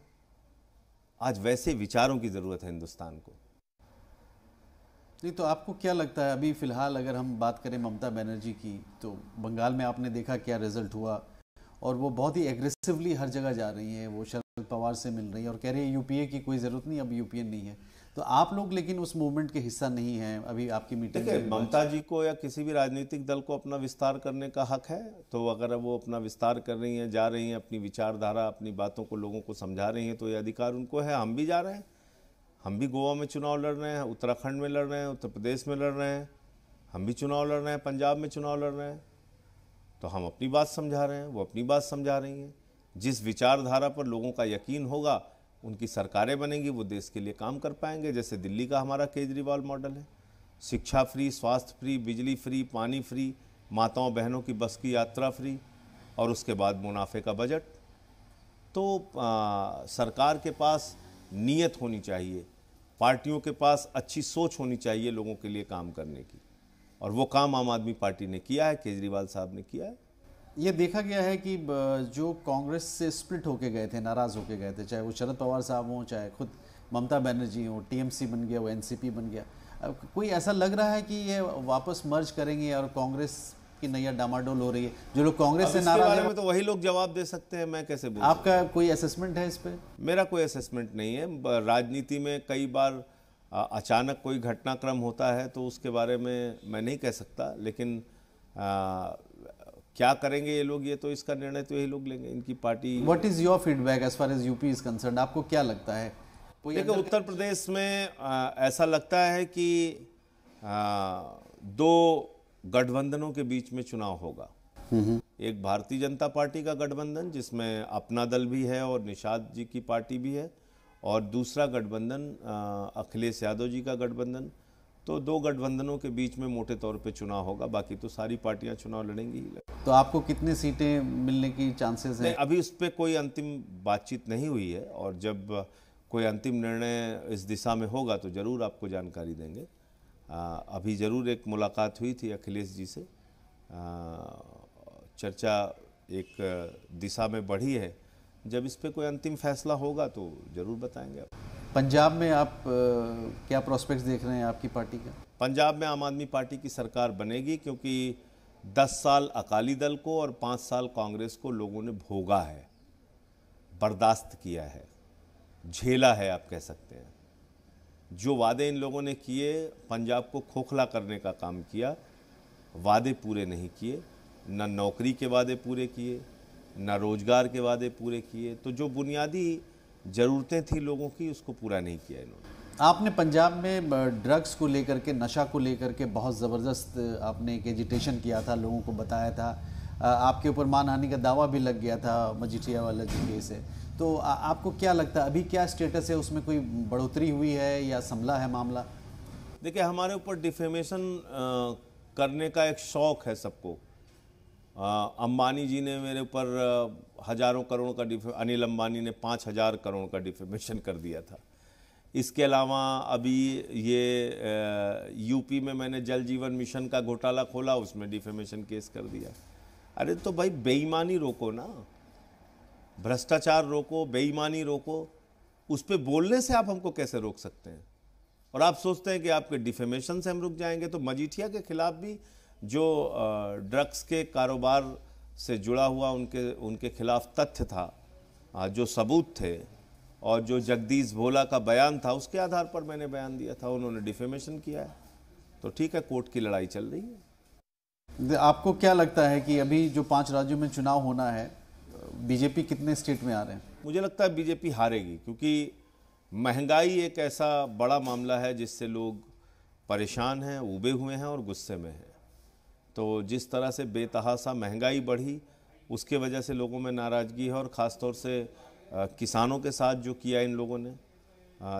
आज वैसे विचारों की ज़रूरत है हिंदुस्तान को नहीं तो आपको क्या लगता है अभी फ़िलहाल अगर हम बात करें ममता बनर्जी की तो बंगाल में आपने देखा क्या रिजल्ट हुआ और वो बहुत ही एग्रेसिवली हर जगह जा रही हैं वो शरद पवार से मिल रही है और कह रही है यूपीए की कोई ज़रूरत नहीं अब यूपीए नहीं है तो आप लोग लेकिन उस मूवमेंट के हिस्सा नहीं है अभी आपकी मीटिंग ममता जी को या किसी भी राजनीतिक दल को अपना विस्तार करने का हक है तो अगर वो अपना विस्तार कर रही हैं जा रही हैं अपनी विचारधारा अपनी बातों को लोगों को समझा रही हैं तो ये अधिकार उनको है हम भी जा रहे हैं हम भी गोवा में चुनाव लड़ रहे हैं उत्तराखंड में लड़ रहे हैं उत्तर प्रदेश में लड़ रहे हैं हम भी चुनाव लड़ रहे हैं पंजाब में चुनाव लड़ रहे हैं तो हम अपनी बात समझा रहे हैं वो अपनी बात समझा रही हैं जिस विचारधारा पर लोगों का यकीन होगा उनकी सरकारें बनेंगी वो देश के लिए काम कर पाएंगे जैसे दिल्ली का हमारा केजरीवाल मॉडल है शिक्षा फ्री स्वास्थ्य फ्री बिजली फ्री पानी फ्री माताओं बहनों की बस की यात्रा फ्री और उसके बाद मुनाफे का बजट तो आ, सरकार के पास नीयत होनी चाहिए पार्टियों के पास अच्छी सोच होनी चाहिए लोगों के लिए काम करने की और वो काम आम आदमी पार्टी ने किया है केजरीवाल साहब ने किया है ये देखा गया है कि जो कांग्रेस से स्प्लिट होके गए थे नाराज़ होके गए थे चाहे वो शरद पवार साहब हों चाहे खुद ममता बनर्जी हों टीएमसी बन गया वो एनसीपी बन गया अब कोई ऐसा लग रहा है कि ये वापस मर्ज करेंगे और कांग्रेस की नया डामाडोल हो रही है जो लोग कांग्रेस से नाराज हैं तो वही लोग जवाब दे सकते हैं मैं कैसे बोलूं आपका कोई असेसमेंट है इस पर मेरा कोई असेसमेंट नहीं है राजनीति में कई बार अचानक कोई घटनाक्रम होता है तो उसके बारे में मैं नहीं कह सकता लेकिन क्या करेंगे ये लोग ये तो इसका निर्णय तो यही लोग लेंगे इनकी party what is your feedback as far as UP is concern आपको क्या लगता है देखो उत्तर प्रदेश में आ, ऐसा लगता है कि आ, दो गठबंधनों के बीच में चुनाव होगा एक भारतीय जनता पार्टी का गठबंधन जिसमें अपना दल भी है और निषाद जी की पार्टी भी है और दूसरा गठबंधन अखिलेश यादव जी का गठबंधन तो दो गठबंधनों के बीच में मोटे तौर पे चुनाव होगा बाकी तो सारी पार्टियां चुनाव लड़ेंगी ही तो आपको कितनी सीटें मिलने की चांसेस हैं अभी उस पर कोई अंतिम बातचीत नहीं हुई है और जब कोई अंतिम निर्णय इस दिशा में होगा तो ज़रूर आपको जानकारी देंगे आ, अभी ज़रूर एक मुलाकात हुई थी अखिलेश जी से आ, चर्चा एक दिशा में बढ़ी है जब इस पर कोई अंतिम फैसला होगा तो ज़रूर बताएंगे आप पंजाब में आप क्या प्रोस्पेक्ट्स देख रहे हैं आपकी पार्टी का पंजाब में आम आदमी पार्टी की सरकार बनेगी क्योंकि 10 साल अकाली दल को और 5 साल कांग्रेस को लोगों ने भोगा है बर्दाश्त किया है झेला है आप कह सकते हैं जो वादे इन लोगों ने किए पंजाब को खोखला करने का काम किया वादे पूरे नहीं किए न नौकरी के वादे पूरे किए न रोज़गार के वादे पूरे किए तो जो बुनियादी ज़रूरतें थी लोगों की उसको पूरा नहीं किया इन्होंने आपने पंजाब में ड्रग्स को लेकर के नशा को लेकर के बहुत ज़बरदस्त आपने एक एजिटेशन किया था लोगों को बताया था आपके ऊपर मानहानि का दावा भी लग गया था मजिठिया वाला जी के से तो आ, आपको क्या लगता है अभी क्या स्टेटस है उसमें कोई बढ़ोतरी हुई है या संभला है मामला देखिए हमारे ऊपर डिफेमेशन करने का एक शौक़ है सबको अंबानी जी ने मेरे ऊपर हज़ारों करोड़ का डिफे अनिल अंबानी ने पाँच हज़ार करोड़ का डिफेमेशन कर दिया था इसके अलावा अभी ये यूपी में मैंने जल जीवन मिशन का घोटाला खोला उसमें डिफेमेशन केस कर दिया अरे तो भाई बेईमानी रोको ना भ्रष्टाचार रोको बेईमानी रोको उस पर बोलने से आप हमको कैसे रोक सकते हैं और आप सोचते हैं कि आपके डिफेमेशन से हम रुक जाएंगे तो मजीठिया के खिलाफ भी जो ड्रग्स के कारोबार से जुड़ा हुआ उनके उनके खिलाफ तथ्य था जो सबूत थे और जो जगदीश भोला का बयान था उसके आधार पर मैंने बयान दिया था उन्होंने डिफेमेशन किया है तो ठीक है कोर्ट की लड़ाई चल रही है आपको क्या लगता है कि अभी जो पांच राज्यों में चुनाव होना है बीजेपी कितने स्टेट में आ रहे हैं मुझे लगता है बीजेपी हारेगी क्योंकि महंगाई एक ऐसा बड़ा मामला है जिससे लोग परेशान हैं उबे हुए हैं और गुस्से में हैं तो जिस तरह से बेतहासा महंगाई बढ़ी उसके वजह से लोगों में नाराज़गी है और ख़ास तौर से किसानों के साथ जो किया इन लोगों ने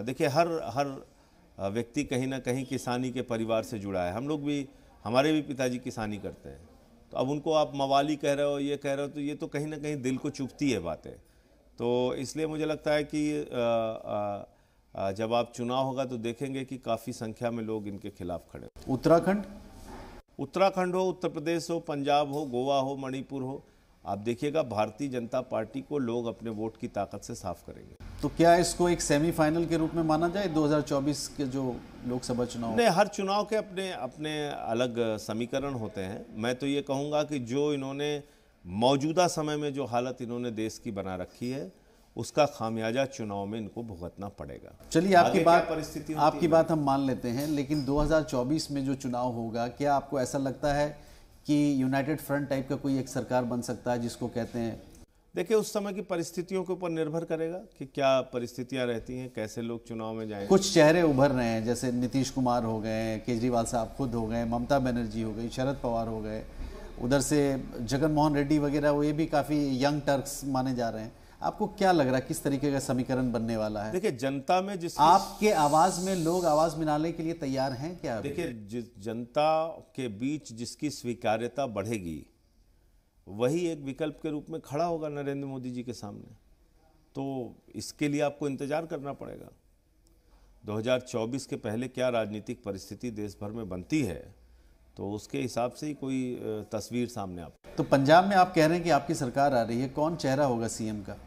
देखिए हर हर व्यक्ति कहीं ना कहीं किसानी के परिवार से जुड़ा है हम लोग भी हमारे भी पिताजी किसानी करते हैं तो अब उनको आप मवाली कह रहे हो ये कह रहे हो तो ये तो कहीं ना कहीं दिल को चुभती है बातें तो इसलिए मुझे लगता है कि जब आप चुनाव होगा तो देखेंगे कि काफ़ी संख्या में लोग इनके खिलाफ खड़े उत्तराखंड उत्तराखंड हो उत्तर प्रदेश हो पंजाब हो गोवा हो मणिपुर हो आप देखिएगा भारतीय जनता पार्टी को लोग अपने वोट की ताकत से साफ करेंगे तो क्या इसको एक सेमीफाइनल के रूप में माना जाए 2024 के जो लोकसभा चुनाव नहीं हर चुनाव के अपने अपने अलग समीकरण होते हैं मैं तो ये कहूँगा कि जो इन्होंने मौजूदा समय में जो हालत इन्होंने देश की बना रखी है उसका खामियाजा चुनाव में इनको भुगतना पड़ेगा चलिए आपकी बात परिस्थिति आपकी बात हम मान लेते हैं लेकिन 2024 में जो चुनाव होगा क्या आपको ऐसा लगता है कि यूनाइटेड फ्रंट टाइप का कोई एक सरकार बन सकता है जिसको कहते हैं देखिए उस समय की परिस्थितियों के ऊपर निर्भर करेगा कि क्या परिस्थितियां रहती हैं कैसे लोग चुनाव में जाएंगे कुछ चेहरे उभर रहे हैं जैसे नीतीश कुमार हो गए केजरीवाल साहब खुद हो गए ममता बनर्जी हो गई शरद पवार हो गए उधर से जगन मोहन रेड्डी वगैरह वो ये भी काफ़ी यंग टर्क्स माने जा रहे हैं आपको क्या लग रहा है किस तरीके का समीकरण बनने वाला है देखिए जनता में जिस आपके आवाज में लोग आवाज मिलाने के लिए तैयार हैं क्या देखिए जनता के बीच जिसकी स्वीकार्यता बढ़ेगी वही एक विकल्प के रूप में खड़ा होगा नरेंद्र मोदी जी के सामने तो इसके लिए आपको इंतजार करना पड़ेगा 2024 के पहले क्या राजनीतिक परिस्थिति देश भर में बनती है तो उसके हिसाब से ही कोई तस्वीर सामने आप तो पंजाब में आप कह रहे हैं कि आपकी सरकार आ रही है कौन चेहरा होगा सीएम का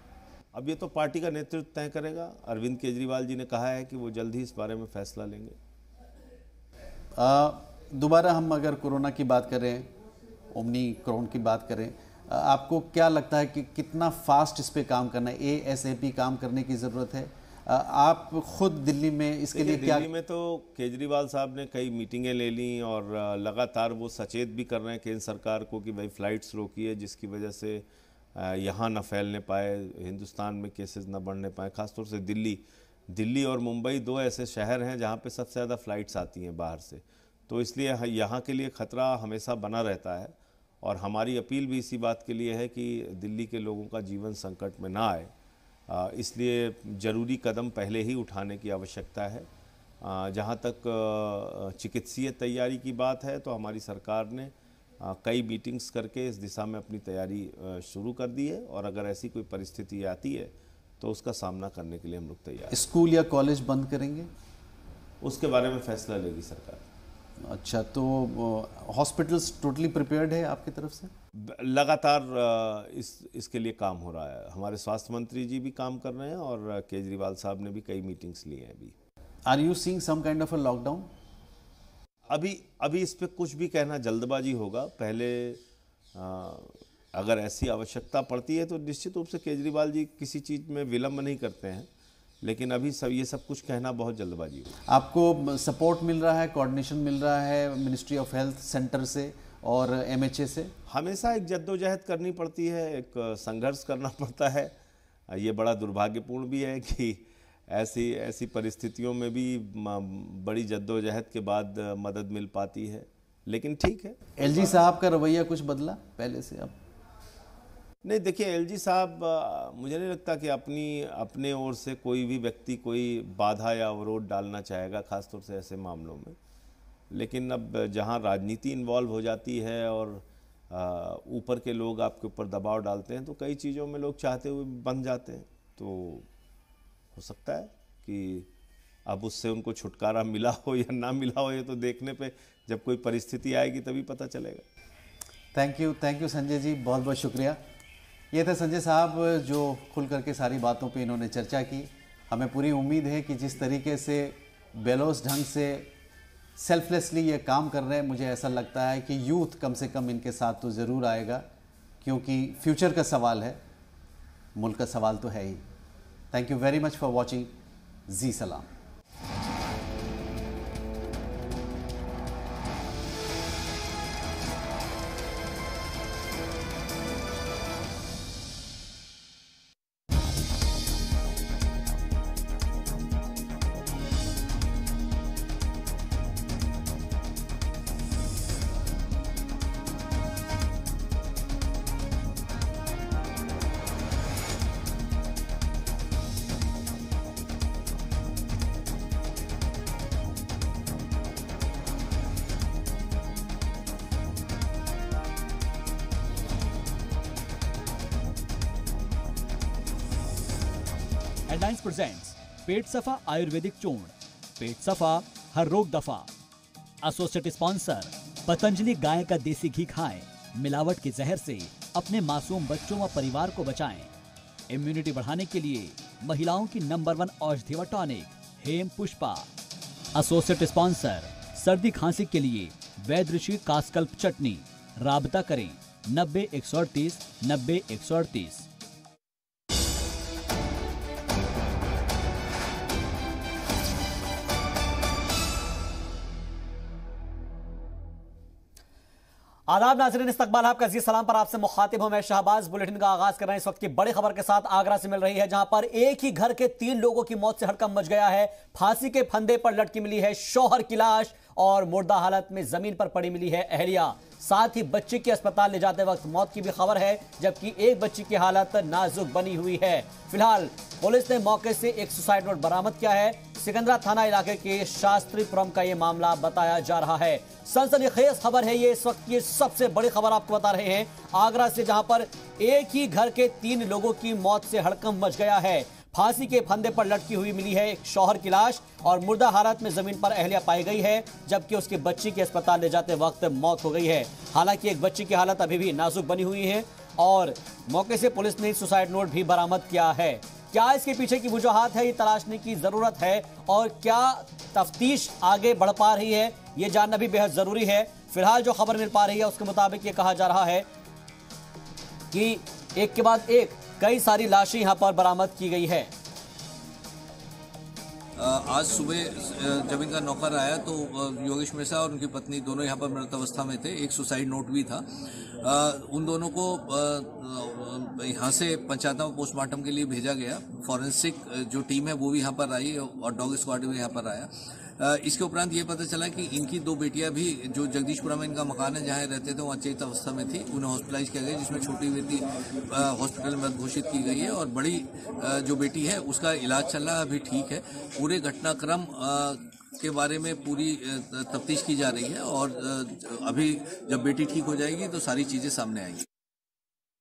अब ये तो पार्टी का नेतृत्व तय करेगा अरविंद केजरीवाल जी ने कहा है कि वो जल्द ही इस बारे में फैसला लेंगे दोबारा हम अगर कोरोना की बात करें ओमनी क्रोन की बात करें आ, आपको क्या लगता है कि कितना फास्ट इस पर काम करना है ए एस ए पी काम करने की ज़रूरत है आ, आप खुद दिल्ली में इसके लिए क्या दिल्ली में तो केजरीवाल साहब ने कई मीटिंगें ले ली और लगातार वो सचेत भी कर रहे हैं केंद्र सरकार को कि भाई फ़्लाइट्स रोकी है जिसकी वजह से यहाँ ना फैलने पाए हिंदुस्तान में केसेस ना बढ़ने पाए ख़ासतौर से दिल्ली दिल्ली और मुंबई दो ऐसे शहर हैं जहाँ पे सबसे ज़्यादा फ़्लाइट्स आती हैं बाहर से तो इसलिए यहाँ के लिए ख़तरा हमेशा बना रहता है और हमारी अपील भी इसी बात के लिए है कि दिल्ली के लोगों का जीवन संकट में ना आए इसलिए ज़रूरी कदम पहले ही उठाने की आवश्यकता है जहाँ तक चिकित्सीय तैयारी की बात है तो हमारी सरकार ने कई मीटिंग्स करके इस दिशा में अपनी तैयारी शुरू कर दी है और अगर ऐसी कोई परिस्थिति आती है तो उसका सामना करने के लिए हम लोग तैयार स्कूल या कॉलेज बंद करेंगे उसके बारे में फैसला लेगी सरकार अच्छा तो हॉस्पिटल्स टोटली प्रिपेयर्ड है आपकी तरफ से लगातार इस इसके लिए काम हो रहा है हमारे स्वास्थ्य मंत्री जी भी काम कर रहे हैं और केजरीवाल साहब ने भी कई मीटिंग्स ली हैं अभी are you seeing some kind of a lockdown अभी अभी इस पर कुछ भी कहना जल्दबाजी होगा पहले आ, अगर ऐसी आवश्यकता पड़ती है तो निश्चित रूप से केजरीवाल जी किसी चीज़ में विलम्ब नहीं करते हैं लेकिन अभी सब ये सब कुछ कहना बहुत जल्दबाजी हो आपको सपोर्ट मिल रहा है कोऑर्डिनेशन मिल रहा है मिनिस्ट्री ऑफ हेल्थ सेंटर से और एम से हमेशा एक जद्दोजहद करनी पड़ती है एक संघर्ष करना पड़ता है ये बड़ा दुर्भाग्यपूर्ण भी है कि ऐसी ऐसी परिस्थितियों में भी बड़ी जद्दोजहद के बाद मदद मिल पाती है लेकिन ठीक है एलजी साहब का रवैया कुछ बदला पहले से अब नहीं देखिए एलजी साहब मुझे नहीं लगता कि अपनी अपने ओर से कोई भी व्यक्ति कोई बाधा या अवरोध डालना चाहेगा खासतौर से ऐसे मामलों में लेकिन अब जहाँ राजनीति इन्वॉल्व हो जाती है और ऊपर के लोग आपके ऊपर दबाव डालते हैं तो कई चीज़ों में लोग चाहते हुए बन जाते हैं तो हो सकता है कि अब उससे उनको छुटकारा मिला हो या ना मिला हो ये तो देखने पे जब कोई परिस्थिति आएगी तभी पता चलेगा thank you thank you Sanjay ji बहुत बहुत शुक्रिया ये थे संजय साहब जो खुल करके सारी बातों पे इन्होंने चर्चा की हमें पूरी उम्मीद है कि जिस तरीके से बेलोस ढंग से सेल्फलेसली ये काम कर रहे हैं मुझे ऐसा लगता है कि यूथ कम से कम इनके साथ तो ज़रूर आएगा क्योंकि फ्यूचर का सवाल है मुल्क का सवाल तो है ही Thank you very much for watching. Z Salam. पेट सफा आयुर्वेदिक चूर्ण पेट सफा हर रोग दफा एसोसिएट स्पॉन्सर पतंजलि गाय का देसी घी खाएं मिलावट के जहर से अपने मासूम बच्चों व परिवार को बचाएं इम्यूनिटी बढ़ाने के लिए महिलाओं की नंबर वन औषधि व tonic Hem Pushpa associate sponsor सर्दी खांसी के लिए वैद ऋषि कास्कल्प चटनी राबता करें नब्बे एक सौ अड़तीस नब्बे एक सौ अड़तीस आदाब नाजरीन इस्तकबाल आपका जी सलाम पर आपसे मुखातिब हूं मैं शाहबाज बुलेटिन का आगाज कर रहे हैं इस वक्त की बड़ी खबर के साथ आगरा से मिल रही है जहां पर एक ही घर के तीन लोगों की मौत से हड़कम मच गया है फांसी के फंदे पर लटकी मिली है शोहर की लाश और मुर्दा हालत में जमीन पर पड़ी मिली है अहलिया साथ ही बच्चे की अस्पताल ले जाते वक्त मौत की भी खबर है जबकि एक बच्ची की हालत नाजुक बनी हुई है फिलहाल पुलिस ने मौके से एक सुसाइड नोट बरामद किया है सिकंदरा थाना इलाके के शास्त्रीपुरम का ये मामला बताया जा रहा है सनसनीखेज खबर है ये इस वक्त की सबसे बड़ी खबर आपको बता रहे हैं आगरा से जहां पर एक ही घर के तीन लोगों की मौत से हड़कम मच गया है फांसी के फंदे पर लटकी हुई मिली है एक शौहर की लाश और मुर्दा हालत में जमीन पर अहलिया पाई गई है जबकि उसके बच्ची के अस्पताल ले जाते वक्त मौत हो गई है हालांकि एक बच्ची की हालत अभी भी नाजुक बनी हुई है और मौके से पुलिस ने सुसाइड नोट भी बरामद किया है क्या इसके पीछे की वजूहत है ये तलाशने की जरूरत है और क्या तफ्तीश आगे बढ़ पा रही है ये जानना भी बेहद जरूरी है फिलहाल जो खबर मिल पा रही है उसके मुताबिक ये कहा जा रहा है कि एक के बाद एक कई सारी लाशें यहाँ पर बरामद की गई है आज सुबह जब इनका नौकर आया तो योगेश मिश्रा और उनकी पत्नी दोनों यहाँ पर मृत अवस्था में थे एक सुसाइड नोट भी था उन दोनों को यहाँ से पंचायतों पोस्टमार्टम के लिए भेजा गया फॉरेंसिक जो टीम है वो भी यहाँ पर आई और डॉग स्क्वाड भी यहाँ पर आया इसके उपरांत ये पता चला कि इनकी दो बेटियां भी जो जगदीशपुरा में इनका मकान है जहाँ रहते थे वहाँ चेत अवस्था में थी उन्हें हॉस्पिटलाइज किया गया जिसमें छोटी बेटी हॉस्पिटल में घोषित की गई है और बड़ी जो बेटी है उसका इलाज चल रहा है अभी ठीक है पूरे घटनाक्रम के बारे में पूरी तफ्तीश की जा रही है और अभी जब बेटी ठीक हो जाएगी तो सारी चीज़ें सामने आएंगी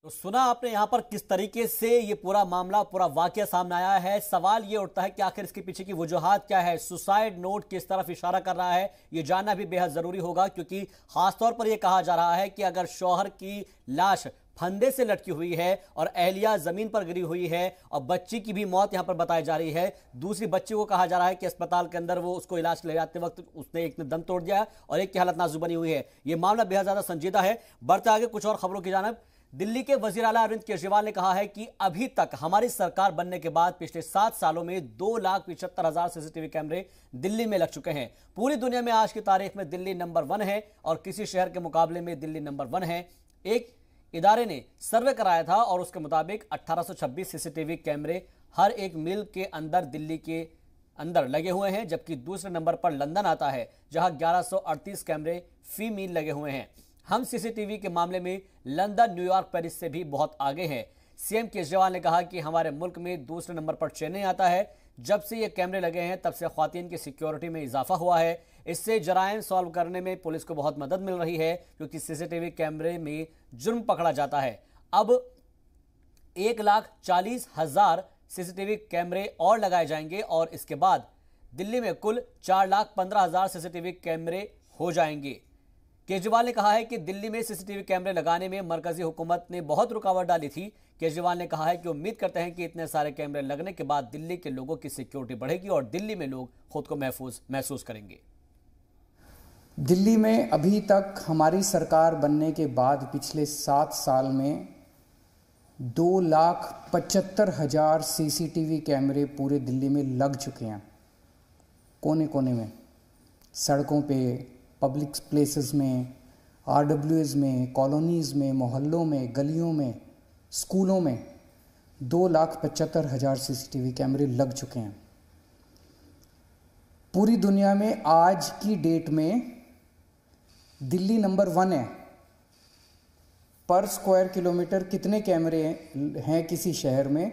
तो सुना आपने यहां पर किस तरीके से ये पूरा मामला पूरा वाक्य सामने आया है सवाल ये उठता है कि आखिर इसके पीछे की वजूहत क्या है सुसाइड नोट किस तरफ इशारा कर रहा है ये जानना भी बेहद जरूरी होगा क्योंकि खासतौर पर यह कहा जा रहा है कि अगर शौहर की लाश फंदे से लटकी हुई है और अहलिया जमीन पर गिरी हुई है और बच्ची की भी मौत यहां पर बताई जा रही है दूसरी बच्ची को कहा जा रहा है कि अस्पताल के अंदर वो उसको इलाज ले जाते वक्त उसने एक ने दम तोड़ दिया और एक की हालत नाजुक बनी हुई है ये मामला बेहद ज्यादा संजीदा है बढ़ते आगे कुछ और खबरों की जानब दिल्ली के वजीर अला अरविंद केजरीवाल ने कहा है कि अभी तक हमारी सरकार बनने के बाद पिछले सात सालों में दो लाख पिछहत्तर हजार सीसीटीवी कैमरे दिल्ली में लग चुके हैं पूरी दुनिया में आज की तारीख में दिल्ली नंबर वन है और किसी शहर के मुकाबले में दिल्ली नंबर वन है एक इदारे ने सर्वे कराया था और उसके मुताबिक अट्ठारह सीसीटीवी कैमरे हर एक मिल के अंदर दिल्ली के अंदर लगे हुए हैं जबकि दूसरे नंबर पर लंदन आता है जहां 1138 कैमरे फी मील लगे हुए हैं हम सीसीटीवी के मामले में लंदन न्यूयॉर्क पेरिस से भी बहुत आगे हैं सीएम केजरीवाल ने कहा कि हमारे मुल्क में दूसरे नंबर पर चेन्नई आता है जब से ये कैमरे लगे हैं तब से खातन की सिक्योरिटी में इजाफा हुआ है इससे जराइम सॉल्व करने में पुलिस को बहुत मदद मिल रही है क्योंकि सीसीटीवी कैमरे में जुर्म पकड़ा जाता है अब एक लाख चालीस हजार सीसीटीवी कैमरे और लगाए जाएंगे और इसके बाद दिल्ली में कुल चार लाख पंद्रह हजार सीसीटीवी कैमरे हो जाएंगे केजरीवाल ने कहा है कि दिल्ली में सीसीटीवी कैमरे लगाने में मरकजी हुकूमत ने बहुत रुकावट डाली थी केजरीवाल ने कहा है कि उम्मीद करते हैं कि इतने सारे कैमरे लगने के बाद दिल्ली के लोगों की सिक्योरिटी बढ़ेगी और दिल्ली में लोग खुद को महफूज महसूस करेंगे दिल्ली में अभी तक हमारी सरकार बनने के बाद पिछले सात साल में दो लाख पचहत्तर हजार सीसीटीवी कैमरे पूरे दिल्ली में लग चुके हैं कोने कोने में सड़कों पे पब्लिक प्लेसेस में आर में कॉलोनीज़ में मोहल्लों में गलियों में स्कूलों में दो लाख पचहत्तर हज़ार सीसीटीवी कैमरे लग चुके हैं पूरी दुनिया में आज की डेट में दिल्ली नंबर वन है पर स्क्वायर किलोमीटर कितने कैमरे हैं किसी शहर में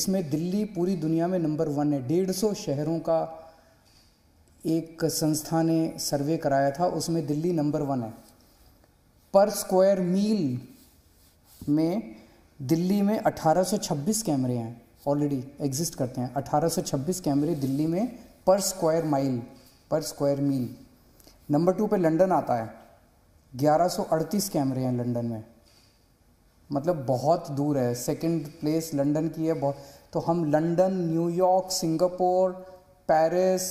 इसमें दिल्ली पूरी दुनिया में नंबर वन है डेढ़ सौ शहरों का एक संस्था ने सर्वे कराया था उसमें दिल्ली नंबर वन है पर स्क्वायर मील में दिल्ली में 1826 कैमरे हैं ऑलरेडी एग्जिस्ट करते हैं 1826 कैमरे दिल्ली में पर स्क्वायर माइल पर स्क्वायर मील नंबर टू पे लंदन आता है 1138 कैमरे हैं लंदन में मतलब बहुत दूर है सेकंड प्लेस लंदन की है बहुत तो हम लंदन न्यूयॉर्क सिंगापुर पेरिस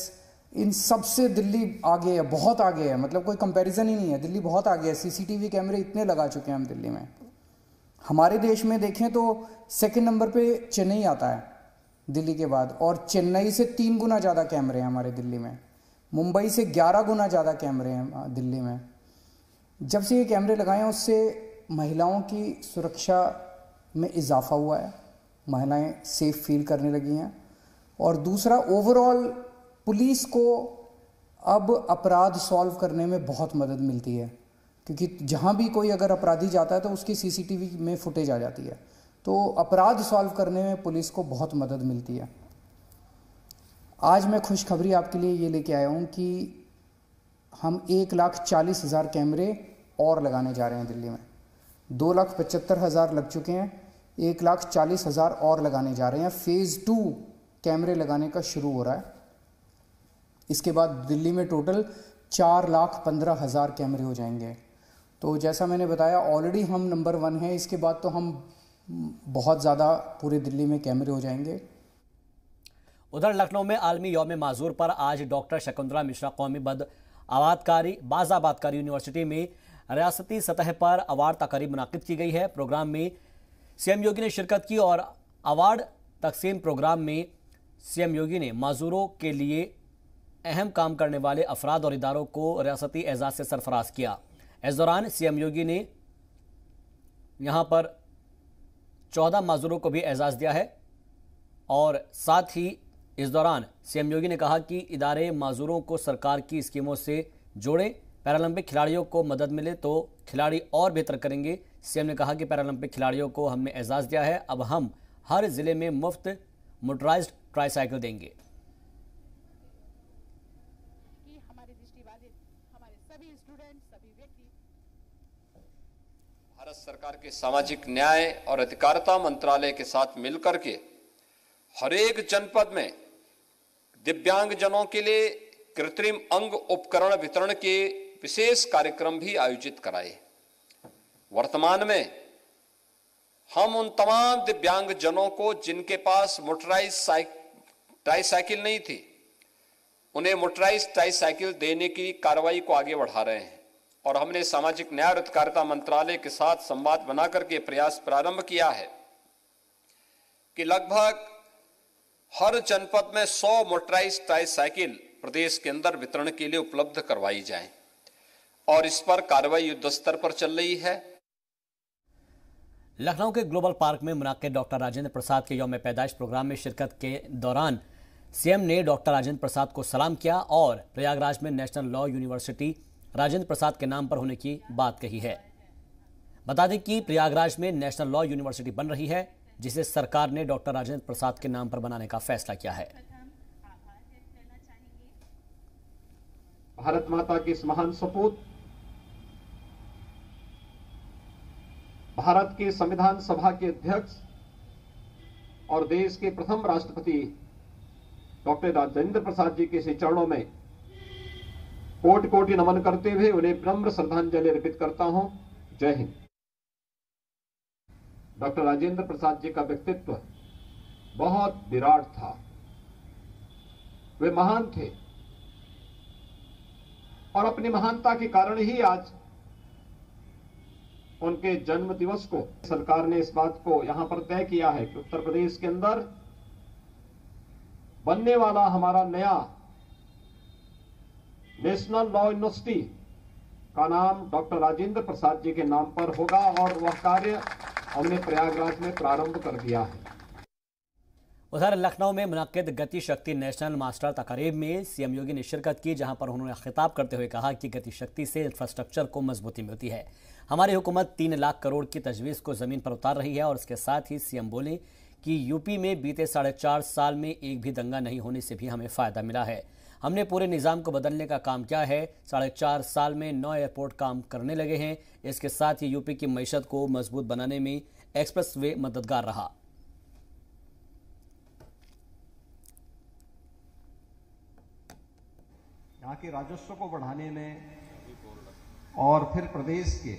इन सबसे दिल्ली आगे है बहुत आगे है मतलब कोई कंपैरिजन ही नहीं है दिल्ली बहुत आगे है सीसीटीवी कैमरे इतने लगा चुके हैं हम दिल्ली में हमारे देश में देखें तो सेकंड नंबर पे चेन्नई आता है दिल्ली के बाद और चेन्नई से तीन गुना ज़्यादा कैमरे हैं हमारे दिल्ली में मुंबई से ग्यारह गुना ज़्यादा कैमरे हैं दिल्ली में जब से ये कैमरे लगाए हैं उससे महिलाओं की सुरक्षा में इजाफा हुआ है महिलाएं सेफ फील करने लगी हैं और दूसरा ओवरऑल पुलिस को अब अपराध सॉल्व करने में बहुत मदद मिलती है क्योंकि जहाँ भी कोई अगर अपराधी जाता है तो उसकी सीसीटीवी में फुटेज आ जाती है तो अपराध सॉल्व करने में पुलिस को बहुत मदद मिलती है आज मैं खुशखबरी आपके लिए ये लेके आया हूँ कि हम एक लाख चालीस हज़ार कैमरे और लगाने जा रहे हैं दिल्ली में दो लाख पचहत्तर हज़ार लग चुके हैं एक लाख चालीस हज़ार और लगाने जा रहे हैं फ़ेज़ टू कैमरे लगाने का शुरू हो रहा है इसके बाद दिल्ली में टोटल चार लाख पंद्रह हज़ार कैमरे हो जाएंगे तो जैसा मैंने बताया ऑलरेडी हम नंबर वन हैं इसके बाद तो हम बहुत ज़्यादा पूरे दिल्ली में कैमरे हो जाएंगे उधर लखनऊ में आलमी योम माजूर पर आज डॉक्टर शकुंतला मिश्रा कौमी बद आबादकारी बाजाबादकारी यूनिवर्सिटी में रियासती सतह पर अवार्ड तकरीब मुनद की गई है प्रोग्राम में सीएम योगी ने शिरकत की और अवार्ड तकसीम प्रोग्राम में सीएम योगी ने माजूरों के लिए अहम काम करने वाले अफराद और इदारों को रियासती एजाज से सरफराज किया इस दौरान सीएम योगी ने यहाँ पर चौदह माजूरों को भी एजाज़ दिया है और साथ ही इस दौरान सीएम योगी ने कहा कि इदारे माजूरों को सरकार की स्कीमों से जोड़ें पैरालंपिक खिलाड़ियों को मदद मिले तो खिलाड़ी और बेहतर करेंगे सीएम ने कहा कि पैरालंपिक खिलाड़ियों को हमने एजाज़ दिया है अब हम हर ज़िले में मुफ्त मोटराइज ट्राईसाइकिल देंगे सरकार के सामाजिक न्याय और अधिकारिता मंत्रालय के साथ मिलकर के हरेक जनपद में दिव्यांग जनों के लिए कृत्रिम अंग उपकरण वितरण के विशेष कार्यक्रम भी आयोजित कराए वर्तमान में हम उन तमाम दिव्यांग जनों को जिनके पास मोटराइज साइक ट्राईसाइकिल नहीं थी उन्हें मोटराइज ट्राईसाइकिल देने की कार्रवाई को आगे बढ़ा रहे हैं और हमने सामाजिक न्याय और अधिकारिता मंत्रालय के साथ संवाद बनाकर के प्रयास प्रारंभ किया है कि लगभग हर जनपद में 100 मोटराइज ट्राईसाइकिल प्रदेश के अंदर वितरण के लिए उपलब्ध करवाई जाए और इस पर कार्रवाई युद्ध स्तर पर चल रही है लखनऊ के ग्लोबल पार्क में मुनाके डॉक्टर राजेंद्र प्रसाद के यौम पैदाइश प्रोग्राम में शिरकत के दौरान सीएम ने डॉक्टर राजेंद्र प्रसाद को सलाम किया और प्रयागराज में national law university Rajendra Prasad के नाम पर होने की बात कही है बता दें कि प्रयागराज में नेशनल लॉ यूनिवर्सिटी बन रही है जिसे सरकार ने डॉक्टर राजेंद्र प्रसाद के नाम पर बनाने का फैसला किया है भारत माता के इस महान सपूत भारत के संविधान सभा के अध्यक्ष और देश के प्रथम राष्ट्रपति डॉक्टर राजेंद्र प्रसाद जी के चरणों में कोटि कोटि नमन करते हुए उन्हें ब्रह्म श्रद्धांजलि अर्पित करता हूं जय हिंद डॉक्टर राजेंद्र प्रसाद जी का व्यक्तित्व बहुत विराट था वे महान थे और अपनी महानता के कारण ही आज उनके जन्म दिवस को सरकार ने इस बात को यहां पर तय किया है कि उत्तर प्रदेश के अंदर बनने वाला हमारा नया नेशनल लॉ यूनिवर्सिटी का नाम डॉक्टर राजेंद्र प्रसाद जी के नाम पर होगा और वह कार्य हमने प्रयागराज में प्रारंभ कर दिया है उधर लखनऊ में मुनद गति शक्ति नेशनल मास्टर तकरीब में सीएम योगी ने शिरकत की जहां पर उन्होंने खिताब करते हुए कहा कि गति शक्ति से इंफ्रास्ट्रक्चर को मजबूती मिलती है हमारी हुकूमत तीन लाख करोड़ की तजवीज़ को ज़मीन पर उतार रही है और इसके साथ ही सीएम बोले कि यूपी में बीते साढ़े चार साल में एक भी दंगा नहीं होने से भी हमें फ़ायदा मिला है हमने पूरे निज़ाम को बदलने का काम किया है साढ़े चार साल में नौ एयरपोर्ट काम करने लगे हैं इसके साथ ही यूपी की मीशत को मजबूत बनाने में एक्सप्रेस वे मददगार रहा यहाँ के राजस्व को बढ़ाने में और फिर प्रदेश के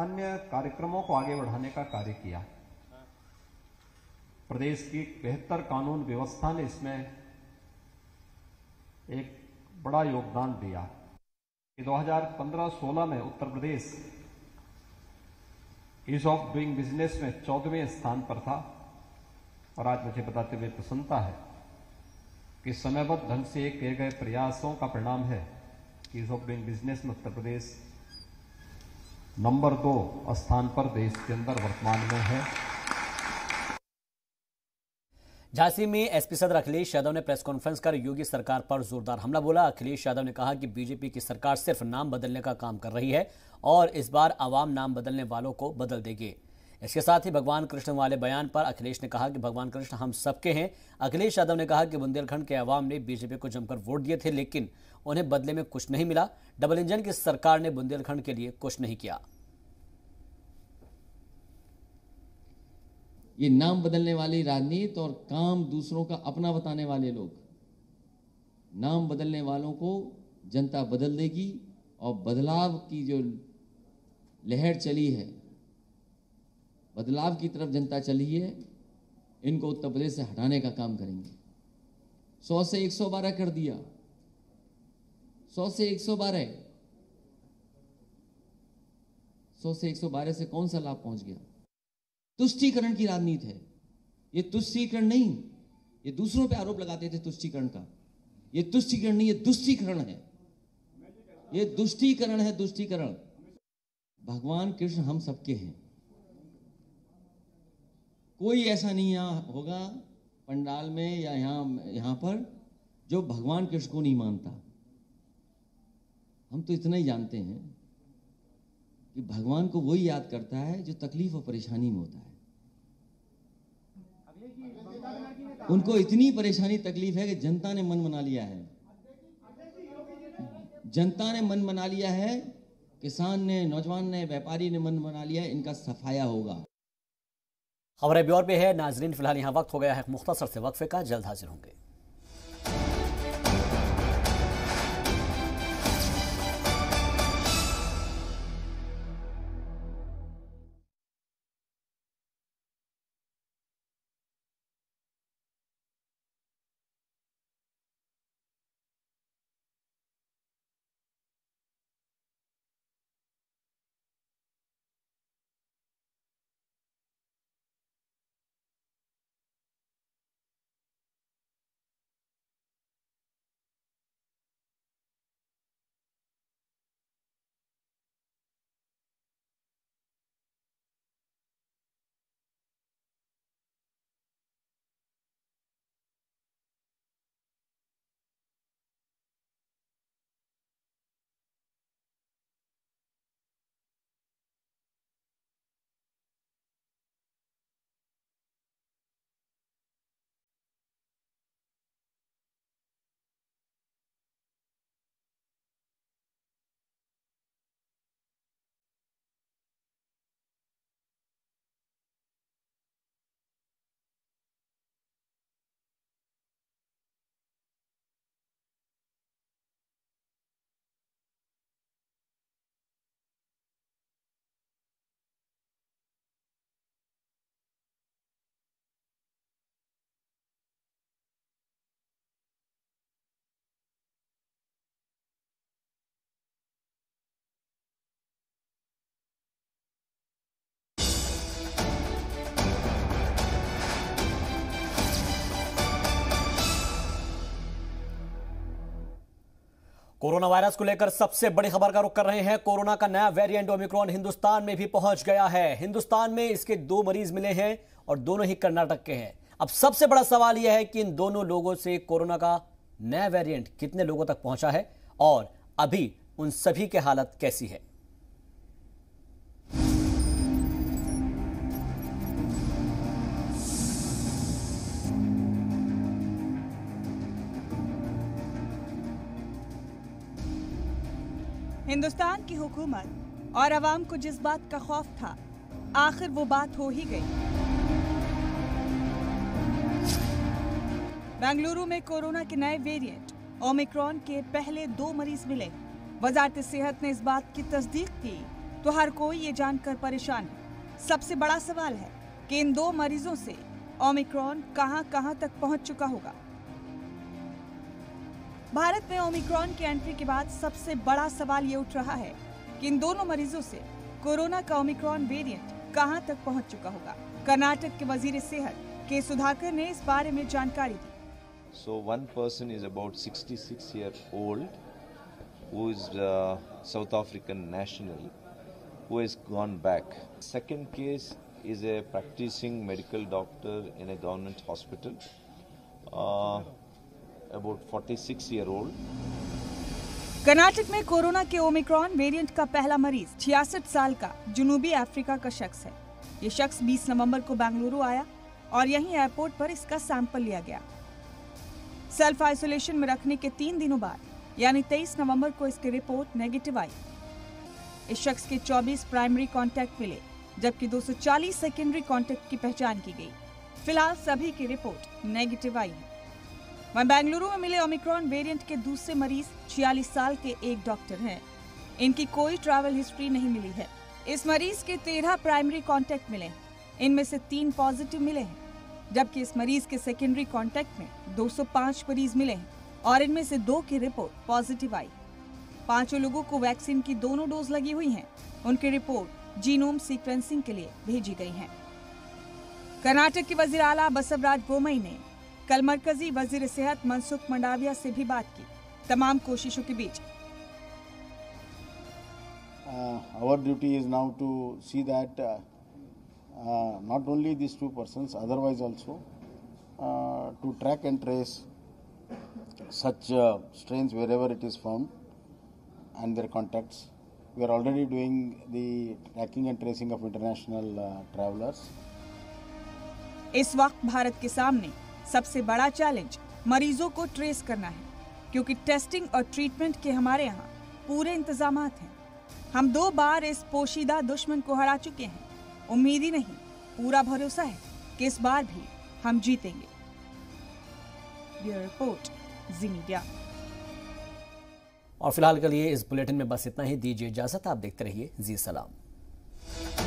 अन्य कार्यक्रमों को आगे बढ़ाने का कार्य किया प्रदेश की बेहतर कानून व्यवस्था ने इसमें एक बड़ा योगदान दिया कि 2015-16 में Uttar Pradesh ease of doing business में चौदहवें स्थान पर था और आज मुझे बताते हुए प्रसन्नता है कि समयबद्ध ढंग से किए गए प्रयासों का परिणाम है कि ईज ऑफ डूइंग बिजनेस में उत्तर प्रदेश नंबर दो स्थान पर देश के अंदर वर्तमान में है झांसी में एसपी सदर अखिलेश यादव ने प्रेस कॉन्फ्रेंस कर योगी सरकार पर जोरदार हमला बोला अखिलेश यादव ने कहा कि बीजेपी की सरकार सिर्फ नाम बदलने का काम कर रही है और इस बार आवाम नाम बदलने वालों को बदल देगी इसके साथ ही भगवान कृष्ण वाले बयान पर अखिलेश ने कहा कि भगवान कृष्ण हम सबके हैं अखिलेश यादव ने कहा कि बुंदेलखंड के अवाम ने बीजेपी को जमकर वोट दिए थे लेकिन उन्हें बदले में कुछ नहीं मिला डबल इंजन की सरकार ने बुंदेलखंड के लिए कुछ नहीं किया ये नाम बदलने वाली राजनीति और काम दूसरों का अपना बताने वाले लोग नाम बदलने वालों को जनता बदल देगी और बदलाव की जो लहर चली है बदलाव की तरफ जनता चली है इनको उत्तर प्रदेश से हटाने का काम करेंगे सौ से एक सौ बारह कर दिया सौ से एक सौ बारह सौ से एक सौ बारह से कौन सा लाभ पहुंच गया तुष्टीकरण की राजनीति है ये तुष्टीकरण नहीं ये दूसरों पे आरोप लगाते थे तुष्टीकरण का ये तुष्टीकरण नहीं ये दुष्टीकरण है ये दुष्टीकरण है दुष्टीकरण भगवान कृष्ण हम सबके हैं कोई ऐसा नहीं यहां होगा पंडाल में या यहां यहां पर जो भगवान कृष्ण को नहीं मानता हम तो इतना ही जानते हैं कि भगवान को वही याद करता है जो तकलीफ और परेशानी में होता है उनको इतनी परेशानी तकलीफ है कि जनता ने मन बना लिया है जनता ने मन बना लिया है किसान ने नौजवान ने व्यापारी ने मन बना लिया है इनका सफाया होगा खबरें ब्योर पे है नाजरीन फिलहाल यहाँ वक्त हो गया है मुख्तर से वक्फे का जल्द हाजिर होंगे कोरोना वायरस को लेकर सबसे बड़ी खबर का रुख कर रहे हैं कोरोना का नया वेरिएंट ओमिक्रॉन हिंदुस्तान में भी पहुंच गया है हिंदुस्तान में इसके दो मरीज मिले हैं और दोनों ही कर्नाटक के हैं अब सबसे बड़ा सवाल यह है कि इन दोनों लोगों से कोरोना का नया वेरिएंट कितने लोगों तक पहुंचा है और अभी उन सभी की हालत कैसी है हिंदुस्तान की हुकूमत और आवाम को जिस बात का खौफ था आखिर वो बात हो ही गई बेंगलुरु में कोरोना के नए वेरिएंट ओमिक्रॉन के पहले दो मरीज मिले वजारत सेहत ने इस बात की तस्दीक की तो हर कोई ये जानकर परेशान है सबसे बड़ा सवाल है कि इन दो मरीजों से ओमिक्रॉन कहां कहां तक पहुंच चुका होगा भारत में ओमिक्रॉन की एंट्री के बाद सबसे बड़ा सवाल ये उठ रहा है कि इन दोनों मरीजों से कोरोना का ओमिक्रॉन वेरिएंट कहां तक पहुंच चुका होगा कर्नाटक के वजीर सेहत के सुधाकर ने इस बारे में जानकारी दी so one person is about 66 year old South African national who practicing medical doctor in a government hospital about 46 year old Karnataka में कोरोना के ओमिक्रॉन वेरिएंट का पहला मरीज छियासठ साल का जुनूबी अफ्रीका का शख्स है ये शख्स 20 नवंबर को बेंगलुरु आया और यहीं एयरपोर्ट पर इसका सैंपल लिया गया सेल्फ आइसोलेशन में रखने के तीन दिनों बाद यानी 23 नवंबर को इसकी रिपोर्ट नेगेटिव आई इस शख्स के 24 प्राइमरी कांटेक्ट मिले जबकि 240 सेकेंडरी कांटेक्ट की पहचान की गई फिलहाल सभी की रिपोर्ट नेगेटिव आई है वहीं बेंगलुरु में मिले ओमिक्रॉन वेरिएंट के दूसरे मरीज छियालीस साल के एक डॉक्टर हैं इनकी कोई ट्रैवल हिस्ट्री नहीं मिली है इस मरीज के तेरह प्राइमरी कॉन्टैक्ट मिले इनमें से तीन पॉजिटिव मिले हैं जबकि इस मरीज के सेकेंडरी कॉन्टैक्ट में 205 मरीज मिले हैं और इनमें से दो की रिपोर्ट पॉजिटिव आई पांचों लोगों को वैक्सीन की दोनों डोज लगी हुई हैं। उनकी रिपोर्ट जीनोम सीक्वेंसिंग के लिए भेजी गई है कर्नाटक के वजीर आला बसवराज बोमई ने कल मरकजी वजीर सेहत मनसुख मंडाविया से भी बात की तमाम कोशिशों के बीच our duty is now to see that not only this two person otherwise also to track and trace such strains wherever it is found and their contacts we are already doing the tracking and tracing of international travellers इस वक्त भारत के सामने सबसे बड़ा challenge मरीजों को trace करना है क्योंकि टेस्टिंग और ट्रीटमेंट के हमारे यहाँ पूरे इंतजाम हैं हम दो बार इस पोशीदा दुश्मन को हरा चुके हैं उम्मीद ही नहीं पूरा भरोसा है कि इस बार भी हम जीतेंगे रिपोर्ट जी मीडिया और फिलहाल के लिए इस बुलेटिन में बस इतना ही दीजिए इजाजत आप देखते रहिए जी सलाम